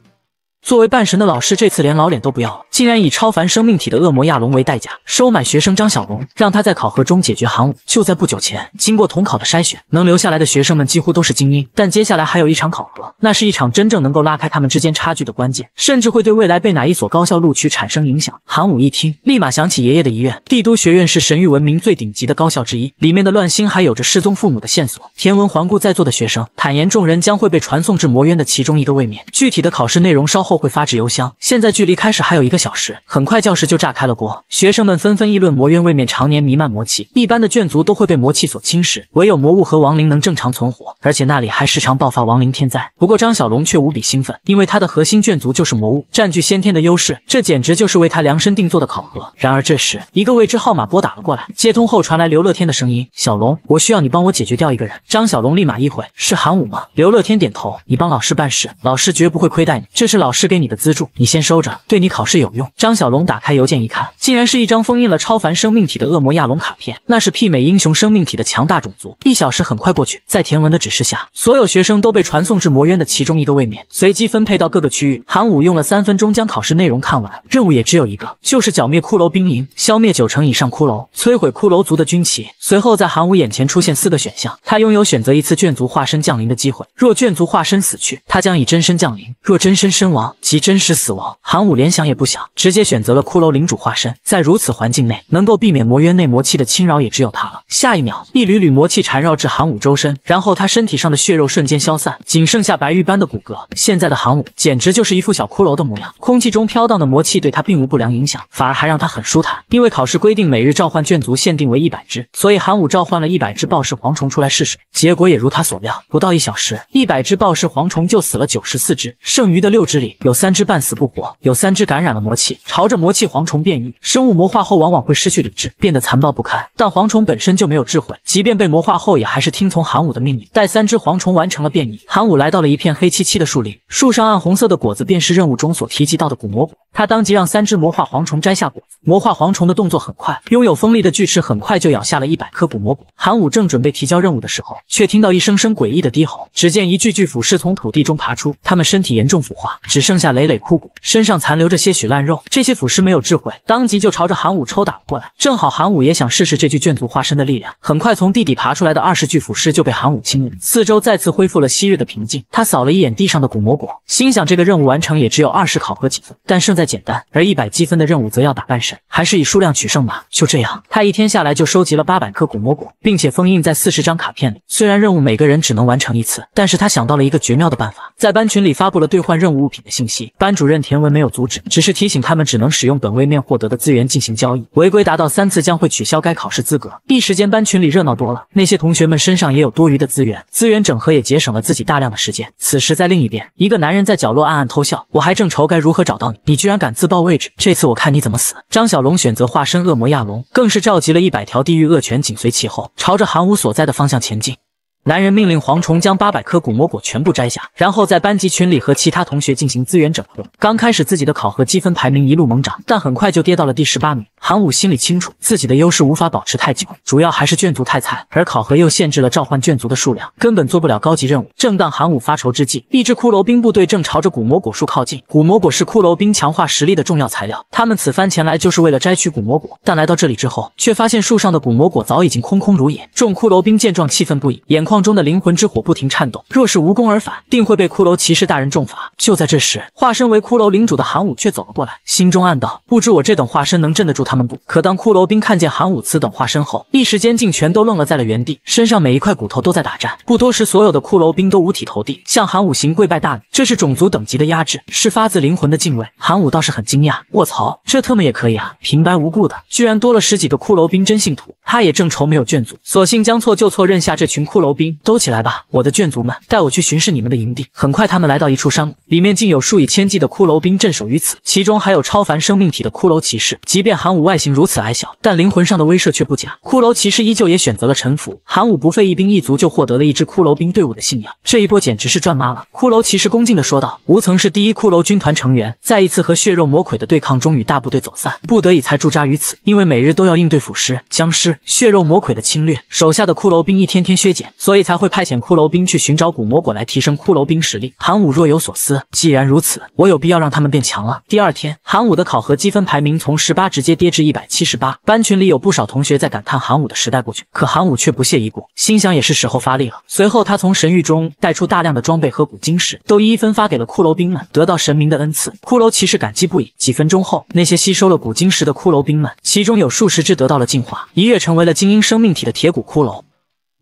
作为半神的老师，这次连老脸都不要了。竟然以超凡生命体的恶魔亚龙为代价收买学生张小龙，让他在考核中解决韩武。就在不久前，经过统考的筛选，能留下来的学生们几乎都是精英。但接下来还有一场考核，那是一场真正能够拉开他们之间差距的关键，甚至会对未来被哪一所高校录取产生影响。韩武一听，立马想起爷爷的遗愿：帝都学院是神域文明最顶级的高校之一，里面的乱星还有着失踪父母的线索。田文环顾在座的学生，坦言众人将会被传送至魔渊的其中一个位面，具体的考试内容稍后会发至邮箱。现在距离开始还有一个小。时，很快教室就炸开了锅，学生们纷纷议论魔渊未免常年弥漫魔气，一般的眷族都会被魔气所侵蚀，唯有魔物和亡灵能正常存活，而且那里还时常爆发亡灵天灾。不过张小龙却无比兴奋，因为他的核心眷族就是魔物，占据先天的优势，这简直就是为他量身定做的考核。然而这时，一个未知号码拨打了过来，接通后传来刘乐天的声音：“小龙，我需要你帮我解决掉一个人。”张小龙立马一回：“是韩武吗？”刘乐天点头：“你帮老师办事，老师绝不会亏待你，这是老师给你的资助，你先收着，对你考试有用。”张小龙打开邮件一看，竟然是一张封印了超凡生命体的恶魔亚龙卡片。那是媲美英雄生命体的强大种族。一小时很快过去，在田文的指示下，所有学生都被传送至魔渊的其中一个位面，随机分配到各个区域。韩武用了三分钟将考试内容看完，任务也只有一个，就是剿灭骷髅兵营，消灭九成以上骷髅，摧毁骷髅族的军旗。随后，在韩武眼前出现四个选项，他拥有选择一次眷族化身降临的机会。若眷族化身死去，他将以真身降临；若真身身亡，即真实死亡。韩武连想也不想。直接选择了骷髅领主化身，在如此环境内，能够避免魔渊内魔气的侵扰也只有他了。下一秒，一缕缕魔气缠绕至寒武周身，然后他身体上的血肉瞬间消散，仅剩下白玉般的骨骼。现在的寒武简直就是一副小骷髅的模样。空气中飘荡的魔气对他并无不良影响，反而还让他很舒坦。因为考试规定每日召唤眷族限定为一百只，所以寒武召唤了一百只暴食蝗虫出来试试。结果也如他所料，不到一小时，一百只暴食蝗虫就死了九十四只，剩余的六只里有三只半死不活，有三只感染了魔。魔气朝着魔气蝗虫变异，生物魔化后往往会失去理智，变得残暴不堪。但蝗虫本身就没有智慧，即便被魔化后也还是听从寒武的命令。待三只蝗虫完成了变异，寒武来到了一片黑漆漆的树林，树上暗红色的果子便是任务中所提及到的古魔果。他当即让三只魔化蝗虫摘下果子。魔化蝗虫的动作很快，拥有锋利的锯齿，很快就咬下了一百颗古魔果。寒武正准备提交任务的时候，却听到一声声诡异的低吼。只见一具具腐尸从土地中爬出，他们身体严重腐化，只剩下累累枯骨，身上残留着些许烂。肉这些腐尸没有智慧，当即就朝着韩武抽打过来。正好韩武也想试试这具眷族化身的力量，很快从地底爬出来的二十具腐尸就被韩武清理。四周再次恢复了昔日的平静。他扫了一眼地上的古魔果，心想这个任务完成也只有二十考核积分，但胜在简单。而一百积分的任务则要打半神，还是以数量取胜吧。就这样，他一天下来就收集了八百颗古魔果，并且封印在四十张卡片里。虽然任务每个人只能完成一次，但是他想到了一个绝妙的办法，在班群里发布了兑换任务物品的信息。班主任田文没有阻止，只是提。请他们只能使用本位面获得的资源进行交易，违规达到三次将会取消该考试资格。一时间班群里热闹多了，那些同学们身上也有多余的资源，资源整合也节省了自己大量的时间。此时在另一边，一个男人在角落暗暗偷笑，我还正愁该如何找到你，你居然敢自爆位置，这次我看你怎么死！张小龙选择化身恶魔亚龙，更是召集了一百条地狱恶犬紧随其后，朝着韩武所在的方向前进。男人命令蝗虫将八百颗古魔果全部摘下，然后在班级群里和其他同学进行资源整合。刚开始自己的考核积分排名一路猛涨，但很快就跌到了第十八名。韩武心里清楚，自己的优势无法保持太久，主要还是眷族太菜，而考核又限制了召唤眷族的数量，根本做不了高级任务。正当韩武发愁之际，一支骷髅兵部队正朝着古魔果树靠近。古魔果是骷髅兵强化实力的重要材料，他们此番前来就是为了摘取古魔果，但来到这里之后，却发现树上的古魔果早已经空空如也。众骷髅兵见状，气愤不已，眼眶中的灵魂之火不停颤动。若是无功而返，定会被骷髅骑士大人重罚。就在这时，化身为骷髅领主的韩武却走了过来，心中暗道：不知我这等化身能镇得住他。他们不可当骷髅兵看见韩武慈等化身后，一时间竟全都愣了在了原地，身上每一块骨头都在打颤。不多时，所有的骷髅兵都五体投地，向韩武行跪拜大礼。这是种族等级的压制，是发自灵魂的敬畏。韩武倒是很惊讶，卧槽，这特么也可以啊！平白无故的，居然多了十几个骷髅兵真信徒。他也正愁没有眷族，索性将错就错，认下这群骷髅兵。都起来吧，我的眷族们，带我去巡视你们的营地。很快，他们来到一处山谷，里面竟有数以千计的骷髅兵镇守于此，其中还有超凡生命体的骷髅骑士。即便韩武。外形如此矮小，但灵魂上的威慑却不假。骷髅骑士依旧也选择了臣服。韩武不费一兵一卒就获得了一支骷髅兵队伍的信仰，这一波简直是赚妈了。骷髅骑士恭敬地说道：“吾曾是第一骷髅军团成员，在一次和血肉魔鬼的对抗中与大部队走散，不得已才驻扎于此。因为每日都要应对腐尸、僵尸、血肉魔鬼的侵略，手下的骷髅兵一天天削减，所以才会派遣骷髅兵去寻找古魔果来提升骷髅兵实力。”韩武若有所思：“既然如此，我有必要让他们变强了。”第二天，韩武的考核积分排名从十八直接跌。至一百七十八，班群里有不少同学在感叹韩武的时代过去，可韩武却不屑一顾，心想也是时候发力了。随后他从神域中带出大量的装备和古晶石，都一一分发给了骷髅兵们。得到神明的恩赐，骷髅骑士感激不已。几分钟后，那些吸收了古晶石的骷髅兵们，其中有数十只得到了进化，一跃成为了精英生命体的铁骨骷髅。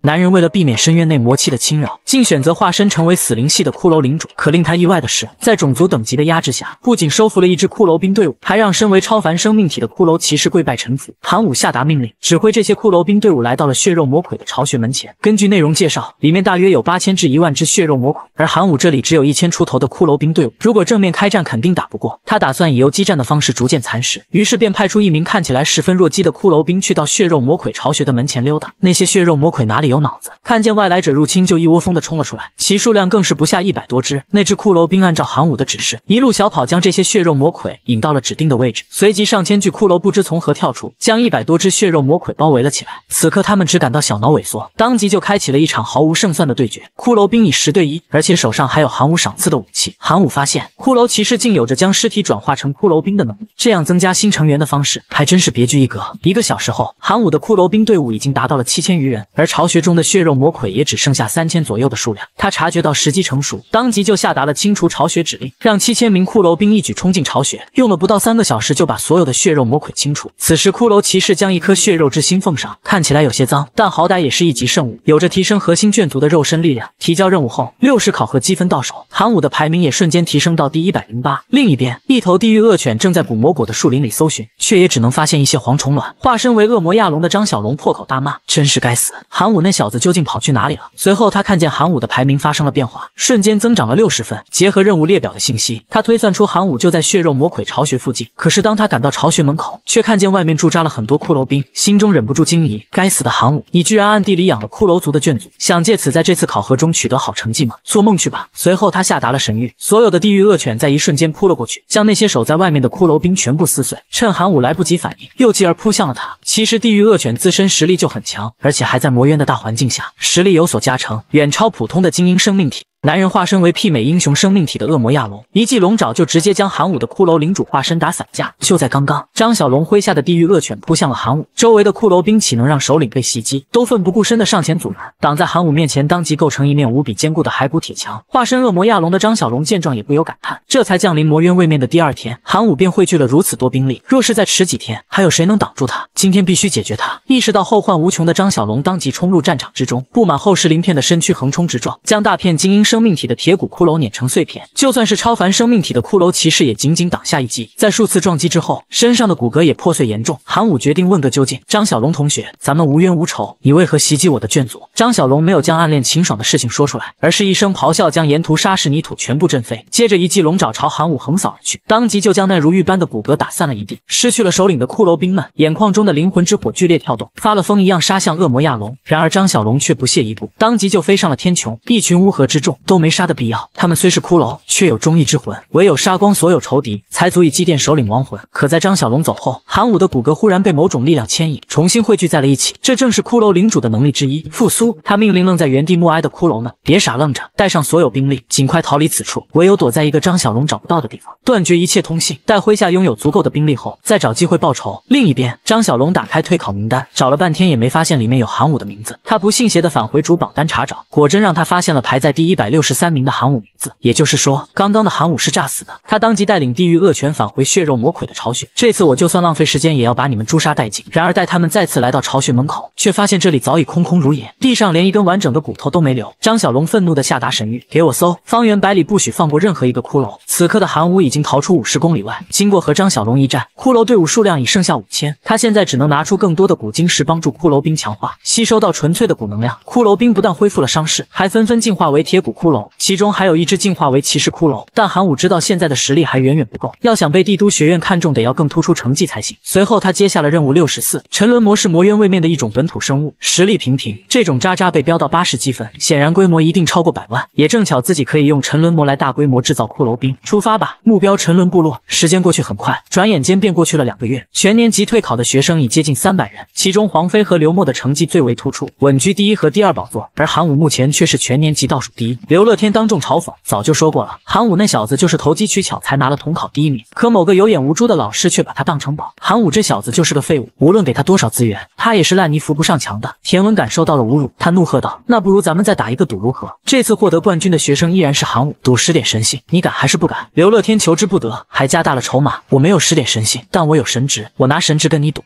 男人为了避免深渊内魔气的侵扰，竟选择化身成为死灵系的骷髅领主。可令他意外的是，在种族等级的压制下，不仅收服了一支骷髅兵队伍，还让身为超凡生命体的骷髅骑士跪拜臣服。韩武下达命令，指挥这些骷髅兵队伍来到了血肉魔鬼的巢穴门前。根据内容介绍，里面大约有八千至一万只血肉魔鬼，而韩武这里只有一千出头的骷髅兵队伍。如果正面开战，肯定打不过。他打算以游击战的方式逐渐蚕食，于是便派出一名看起来十分弱鸡的骷髅兵去到血肉魔鬼巢穴的门前溜达。那些血肉魔鬼哪里？有脑子，看见外来者入侵就一窝蜂的冲了出来，其数量更是不下一百多只。那只骷髅兵按照韩武的指示，一路小跑将这些血肉魔鬼引到了指定的位置，随即上千具骷髅不知从何跳出，将一百多只血肉魔鬼包围了起来。此刻他们只感到小脑萎缩，当即就开启了一场毫无胜算的对决。骷髅兵以十对一，而且手上还有韩武赏赐的武器。韩武发现，骷髅骑士竟有着将尸体转化成骷髅兵的能力，这样增加新成员的方式还真是别具一格。一个小时后，韩武的骷髅兵队伍已经达到了七千余人，而巢穴。中的血肉魔鬼也只剩下三千左右的数量，他察觉到时机成熟，当即就下达了清除巢穴指令，让七千名骷髅兵一举冲进巢穴，用了不到三个小时就把所有的血肉魔鬼清除。此时，骷髅骑士将一颗血肉之心奉上，看起来有些脏，但好歹也是一级圣物，有着提升核心眷族的肉身力量。提交任务后，六十考核积分到手，韩武的排名也瞬间提升到第一百零八。另一边，一头地狱恶犬正在古魔果的树林里搜寻，却也只能发现一些蝗虫卵。化身为恶魔亚龙的张小龙破口大骂：“真是该死！”韩武那。那小子究竟跑去哪里了？随后他看见韩武的排名发生了变化，瞬间增长了六十分。结合任务列表的信息，他推算出韩武就在血肉魔鬼巢穴附近。可是当他赶到巢穴门口，却看见外面驻扎了很多骷髅兵，心中忍不住惊疑：该死的韩武，你居然暗地里养了骷髅族的眷族，想借此在这次考核中取得好成绩吗？做梦去吧！随后他下达了神谕，所有的地狱恶犬在一瞬间扑了过去，将那些守在外面的骷髅兵全部撕碎。趁韩武来不及反应，又继而扑向了他。其实地狱恶犬自身实力就很强，而且还在魔渊的大。环境下，实力有所加成，远超普通的精英生命体。男人化身为媲美英雄生命体的恶魔亚龙，一记龙爪就直接将韩武的骷髅领主化身打散架。就在刚刚，张小龙麾下的地狱恶犬扑向了韩武，周围的骷髅兵岂能让首领被袭击，都奋不顾身的上前阻拦，挡在韩武面前，当即构成一面无比坚固的骸骨铁墙。化身恶魔亚龙的张小龙见状也不由感叹：，这才降临魔渊位面的第二天，韩武便汇聚了如此多兵力，若是再迟几天，还有谁能挡住他？今天必须解决他！意识到后患无穷的张小龙当即冲入战场之中，布满厚实鳞片的身躯横冲直撞，将大片精英。生命体的铁骨骷髅碾成碎片，就算是超凡生命体的骷髅骑士也仅仅挡下一击，在数次撞击之后，身上的骨骼也破碎严重。韩武决定问个究竟。张小龙同学，咱们无冤无仇，你为何袭击我的眷族？张小龙没有将暗恋秦爽的事情说出来，而是一声咆哮将沿途沙石泥土全部震飞，接着一记龙爪朝韩武横扫而去，当即就将那如玉般的骨骼打散了一地。失去了首领的骷髅兵们眼眶中的灵魂之火剧烈跳动，发了疯一样杀向恶魔亚龙。然而张小龙却不屑一顾，当即就飞上了天穹，一群乌合之众。都没杀的必要。他们虽是骷髅，却有忠义之魂。唯有杀光所有仇敌，才足以祭奠首领亡魂。可在张小龙走后，韩武的骨骼忽然被某种力量牵引，重新汇聚在了一起。这正是骷髅领主的能力之一——复苏。他命令愣在原地默哀的骷髅们，别傻愣着，带上所有兵力，尽快逃离此处。唯有躲在一个张小龙找不到的地方，断绝一切通信，待麾下拥有足够的兵力后，再找机会报仇。另一边，张小龙打开退考名单，找了半天也没发现里面有韩武的名字。他不信邪的返回主榜单查找，果真让他发现了排在第一百。六十三名的寒武名字，也就是说，刚刚的寒武是炸死的。他当即带领地狱恶犬返回血肉魔鬼的巢穴。这次我就算浪费时间，也要把你们诛杀殆尽。然而，待他们再次来到巢穴门口，却发现这里早已空空如也，地上连一根完整的骨头都没留。张小龙愤怒的下达神谕：给我搜，方圆百里不许放过任何一个骷髅。此刻的寒武已经逃出五十公里外。经过和张小龙一战，骷髅队伍数量已剩下五千。他现在只能拿出更多的骨晶石帮助骷髅兵强化，吸收到纯粹的骨能量，骷髅兵不但恢复了伤势，还纷纷进化为铁骨。骷髅，其中还有一只进化为骑士骷髅，但韩武知道现在的实力还远远不够，要想被帝都学院看中，得要更突出成绩才行。随后他接下了任务六十四，沉沦魔是魔渊位面的一种本土生物，实力平平，这种渣渣被飙到八十积分，显然规模一定超过百万，也正巧自己可以用沉沦魔来大规模制造骷髅兵。出发吧，目标沉沦部落。时间过去很快，转眼间便过去了两个月，全年级退考的学生已接近三百人，其中黄飞和刘默的成绩最为突出，稳居第一和第二宝座，而韩武目前却是全年级倒数第一。刘乐天当众嘲讽：“早就说过了，韩武那小子就是投机取巧才拿了统考第一名。可某个有眼无珠的老师却把他当成宝。韩武这小子就是个废物，无论给他多少资源，他也是烂泥扶不上墙的。”田文感受到了侮辱，他怒喝道：“那不如咱们再打一个赌如何？这次获得冠军的学生依然是韩武，赌十点神性，你敢还是不敢？”刘乐天求之不得，还加大了筹码：“我没有十点神性，但我有神职，我拿神职跟你赌。”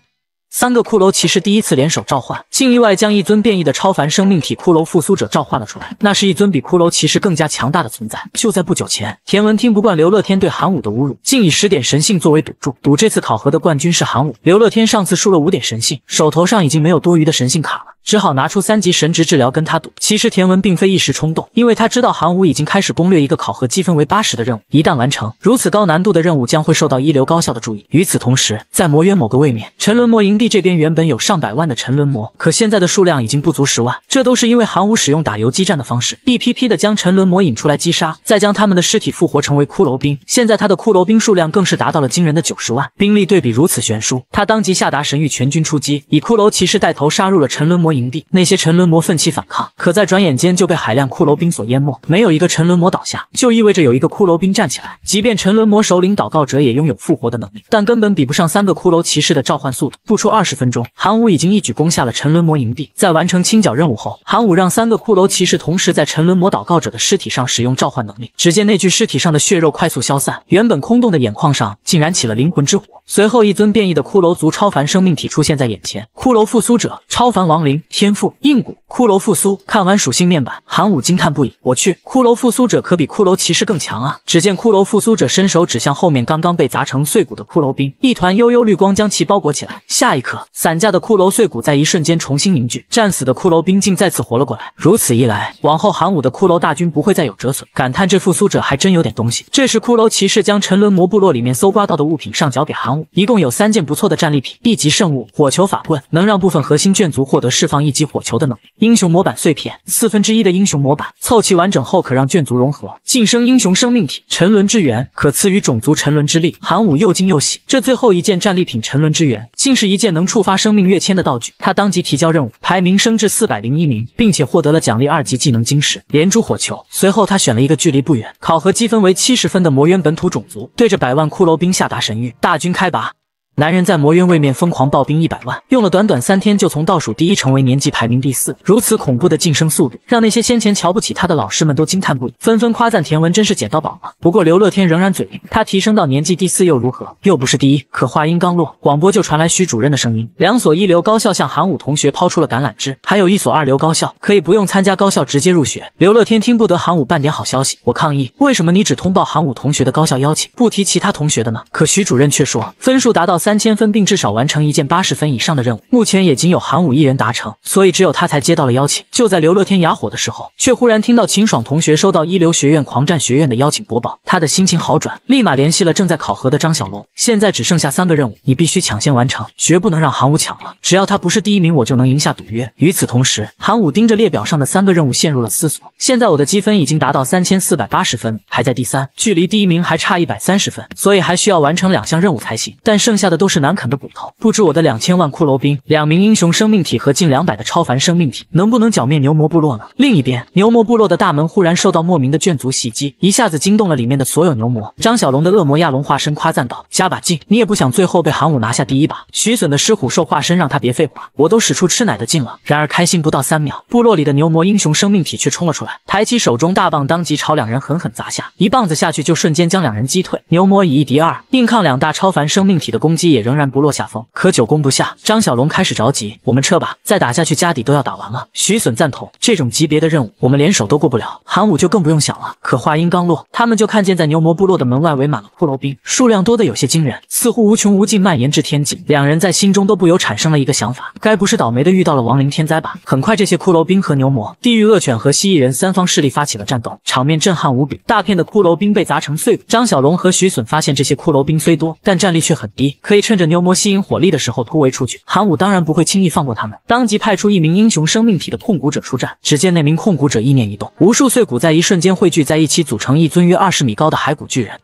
三个骷髅骑士第一次联手召唤，竟意外将一尊变异的超凡生命体——骷髅复苏者召唤了出来。那是一尊比骷髅骑士更加强大的存在。就在不久前，田文听不惯刘乐天对韩武的侮辱，竟以十点神性作为赌注，赌这次考核的冠军是韩武。刘乐天上次输了五点神性，手头上已经没有多余的神性卡了。只好拿出三级神职治疗跟他赌。其实田文并非一时冲动，因为他知道韩武已经开始攻略一个考核积分为八十的任务，一旦完成，如此高难度的任务将会受到一流高校的注意。与此同时，在魔渊某个位面，沉沦魔营地这边原本有上百万的沉沦魔，可现在的数量已经不足十万，这都是因为韩武使用打游击战的方式，一批批的将沉沦魔引出来击杀，再将他们的尸体复活成为骷髅兵。现在他的骷髅兵数量更是达到了惊人的九十万，兵力对比如此悬殊，他当即下达神谕，全军出击，以骷髅骑士带头杀入了沉沦魔。营地那些沉沦魔奋起反抗，可在转眼间就被海量骷髅兵所淹没。没有一个沉沦魔倒下，就意味着有一个骷髅兵站起来。即便沉沦魔首领祷告者也拥有复活的能力，但根本比不上三个骷髅骑士的召唤速度。不出二十分钟，韩武已经一举攻下了沉沦魔营地。在完成清剿任务后，韩武让三个骷髅骑士同时在沉沦魔祷告者的尸体上使用召唤能力。只见那具尸体上的血肉快速消散，原本空洞的眼眶上竟然起了灵魂之火。随后一尊变异的骷髅族超凡生命体出现在眼前，骷髅复苏者，超凡亡灵。天赋硬骨，骷髅复苏。看完属性面板，韩武惊叹不已。我去，骷髅复苏者可比骷髅骑士更强啊！只见骷髅复苏者伸手指向后面刚刚被砸成碎骨的骷髅兵，一团幽幽绿光将其包裹起来。下一刻，散架的骷髅碎骨在一瞬间重新凝聚，战死的骷髅兵竟再次活了过来。如此一来，往后韩武的骷髅大军不会再有折损。感叹这复苏者还真有点东西。这时，骷髅骑士将沉沦魔部落里面搜刮到的物品上缴给韩武，一共有三件不错的战利品：一级圣物火球法棍，能让部分核心眷族获得释放。放一级火球的能力，英雄模板碎片四分之一的英雄模板凑齐完整后，可让眷族融合晋升英雄生命体。沉沦之源可赐予种族沉沦之力。韩武又惊又喜，这最后一件战利品沉沦之源，竟是一件能触发生命跃迁的道具。他当即提交任务，排名升至四百零一名，并且获得了奖励二级技能晶石连珠火球。随后他选了一个距离不远、考核积分为七十分的魔渊本土种族，对着百万骷髅兵下达神谕：大军开拔。男人在魔渊位面疯狂暴兵一百万，用了短短三天就从倒数第一成为年级排名第四。如此恐怖的晋升速度，让那些先前瞧不起他的老师们都惊叹不已，纷纷夸赞田文真是捡到宝了。不过刘乐天仍然嘴硬，他提升到年级第四又如何？又不是第一。可话音刚落，广播就传来徐主任的声音：两所一流高校向韩武同学抛出了橄榄枝，还有一所二流高校可以不用参加高校直接入学。刘乐天听不得韩武半点好消息，我抗议！为什么你只通报韩武同学的高校邀请，不提其他同学的呢？可徐主任却说，分数达到三。三千分，并至少完成一件八十分以上的任务。目前也仅有韩武一人达成，所以只有他才接到了邀请。就在刘乐天哑火的时候，却忽然听到秦爽同学收到一流学院狂战学院的邀请播报，他的心情好转，立马联系了正在考核的张小龙。现在只剩下三个任务，你必须抢先完成，绝不能让韩武抢了。只要他不是第一名，我就能赢下赌约。与此同时，韩武盯着列表上的三个任务陷入了思索。现在我的积分已经达到三千四百八十分，排在第三，距离第一名还差一百三十分，所以还需要完成两项任务才行。但剩下。的都是难啃的骨头，不知我的两千万骷髅兵、两名英雄生命体和近两百的超凡生命体，能不能剿灭牛魔部落呢？另一边，牛魔部落的大门忽然受到莫名的眷族袭击，一下子惊动了里面的所有牛魔。张小龙的恶魔亚龙化身夸赞道：“加把劲，你也不想最后被韩武拿下第一把？”许隼的狮虎兽化身让他别废话，我都使出吃奶的劲了。然而开心不到三秒，部落里的牛魔英雄生命体却冲了出来，抬起手中大棒，当即朝两人狠狠砸下，一棒子下去就瞬间将两人击退。牛魔以一敌二，硬抗两大超凡生命体的攻击。也仍然不落下风，可久攻不下，张小龙开始着急。我们撤吧，再打下去家底都要打完了。徐隼赞同，这种级别的任务，我们联手都过不了，韩武就更不用想了。可话音刚落，他们就看见在牛魔部落的门外围满了骷髅兵，数量多的有些惊人，似乎无穷无尽，蔓延至天际。两人在心中都不由产生了一个想法，该不是倒霉的遇到了亡灵天灾吧？很快，这些骷髅兵和牛魔、地狱恶犬和蜥蜴人三方势力发起了战斗，场面震撼无比，大片的骷髅兵被砸成碎骨。张小龙和徐隼发现，这些骷髅兵虽多，但战力却很低。可以趁着牛魔吸引火力的时候突围出去。韩武当然不会轻易放过他们，当即派出一名英雄生命体的控股者出战。只见那名控股者意念一动，无数碎骨在一瞬间汇聚在一起，组成一尊约二十米高的骸骨巨人。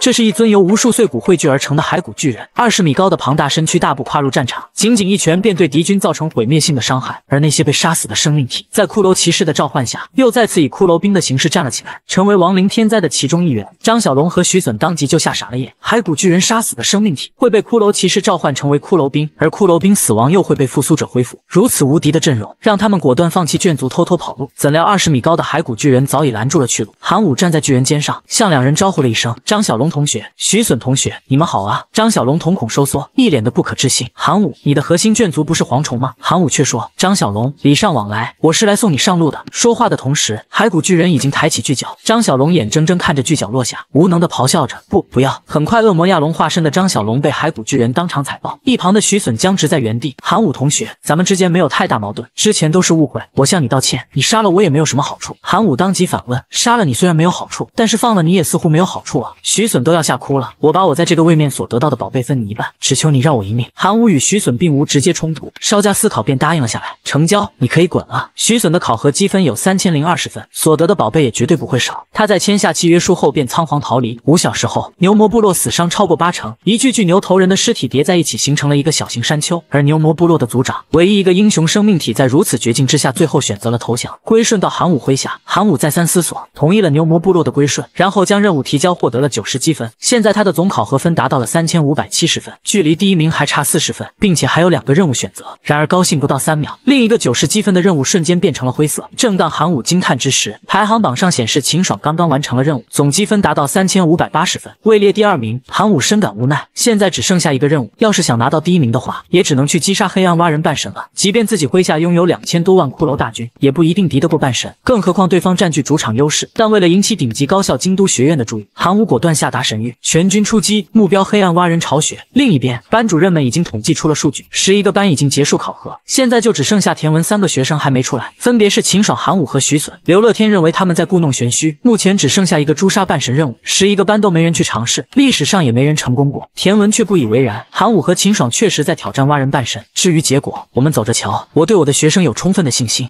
这是一尊由无数碎骨汇聚而成的骸骨巨人，二十米高的庞大身躯大步跨入战场，仅仅一拳便对敌军造成毁灭性的伤害。而那些被杀死的生命体，在骷髅骑士的召唤下，又再次以骷髅兵的形式站了起来，成为亡灵天灾的其中一员。张小龙和徐隼当即就吓傻了眼。骸骨巨人杀死的生命体会被骷髅骑士召唤成为骷髅兵，而骷髅兵死亡又会被复苏者恢复。如此无敌的阵容，让他们果断放弃眷族，偷偷跑路。怎料二十米高的骸骨巨人早已拦住了去路。韩武站在巨人肩上，向两人招呼了一声，张小龙。同学，徐隼同学，你们好啊！张小龙瞳孔收缩，一脸的不可置信。韩武，你的核心眷族不是蝗虫吗？韩武却说，张小龙，礼尚往来，我是来送你上路的。说话的同时，骸骨巨人已经抬起巨脚，张小龙眼睁睁看着巨脚落下，无能的咆哮着，不，不要！很快，恶魔亚龙化身的张小龙被骸骨巨人当场踩爆。一旁的徐隼僵直在原地。韩武同学，咱们之间没有太大矛盾，之前都是误会，我向你道歉。你杀了我也没有什么好处。韩武当即反问，杀了你虽然没有好处，但是放了你也似乎没有好处啊。徐隼。都要吓哭了！我把我在这个位面所得到的宝贝分你一半，只求你饶我一命。韩武与徐损并无直接冲突，稍加思考便答应了下来，成交。你可以滚了。徐损的考核积分有三千零二十分，所得的宝贝也绝对不会少。他在签下契约书后便仓皇逃离。五小时后，牛魔部落死伤超过八成，一具具牛头人的尸体叠在一起，形成了一个小型山丘。而牛魔部落的族长，唯一一个英雄生命体，在如此绝境之下，最后选择了投降，归顺到韩武麾下。韩武再三思索，同意了牛魔部落的归顺，然后将任务提交，获得了九十级。积分，现在他的总考核分达到了三千五百七十分，距离第一名还差四十分，并且还有两个任务选择。然而高兴不到三秒，另一个九十积分的任务瞬间变成了灰色。正当韩武惊叹之时，排行榜上显示秦爽刚刚完成了任务，总积分达到三千五百八十分，位列第二名。韩武深感无奈，现在只剩下一个任务，要是想拿到第一名的话，也只能去击杀黑暗蛙人半神了。即便自己麾下拥有两千多万骷髅大军，也不一定敌得过半神，更何况对方占据主场优势。但为了引起顶级高校京都学院的注意，韩武果断下达。神域全军出击，目标黑暗蛙人巢穴。另一边，班主任们已经统计出了数据，十一个班已经结束考核，现在就只剩下田文三个学生还没出来，分别是秦爽、韩武和徐损。刘乐天认为他们在故弄玄虚，目前只剩下一个诛杀半神任务，十一个班都没人去尝试，历史上也没人成功过。田文却不以为然，韩武和秦爽确实在挑战蛙人半神，至于结果，我们走着瞧。我对我的学生有充分的信心。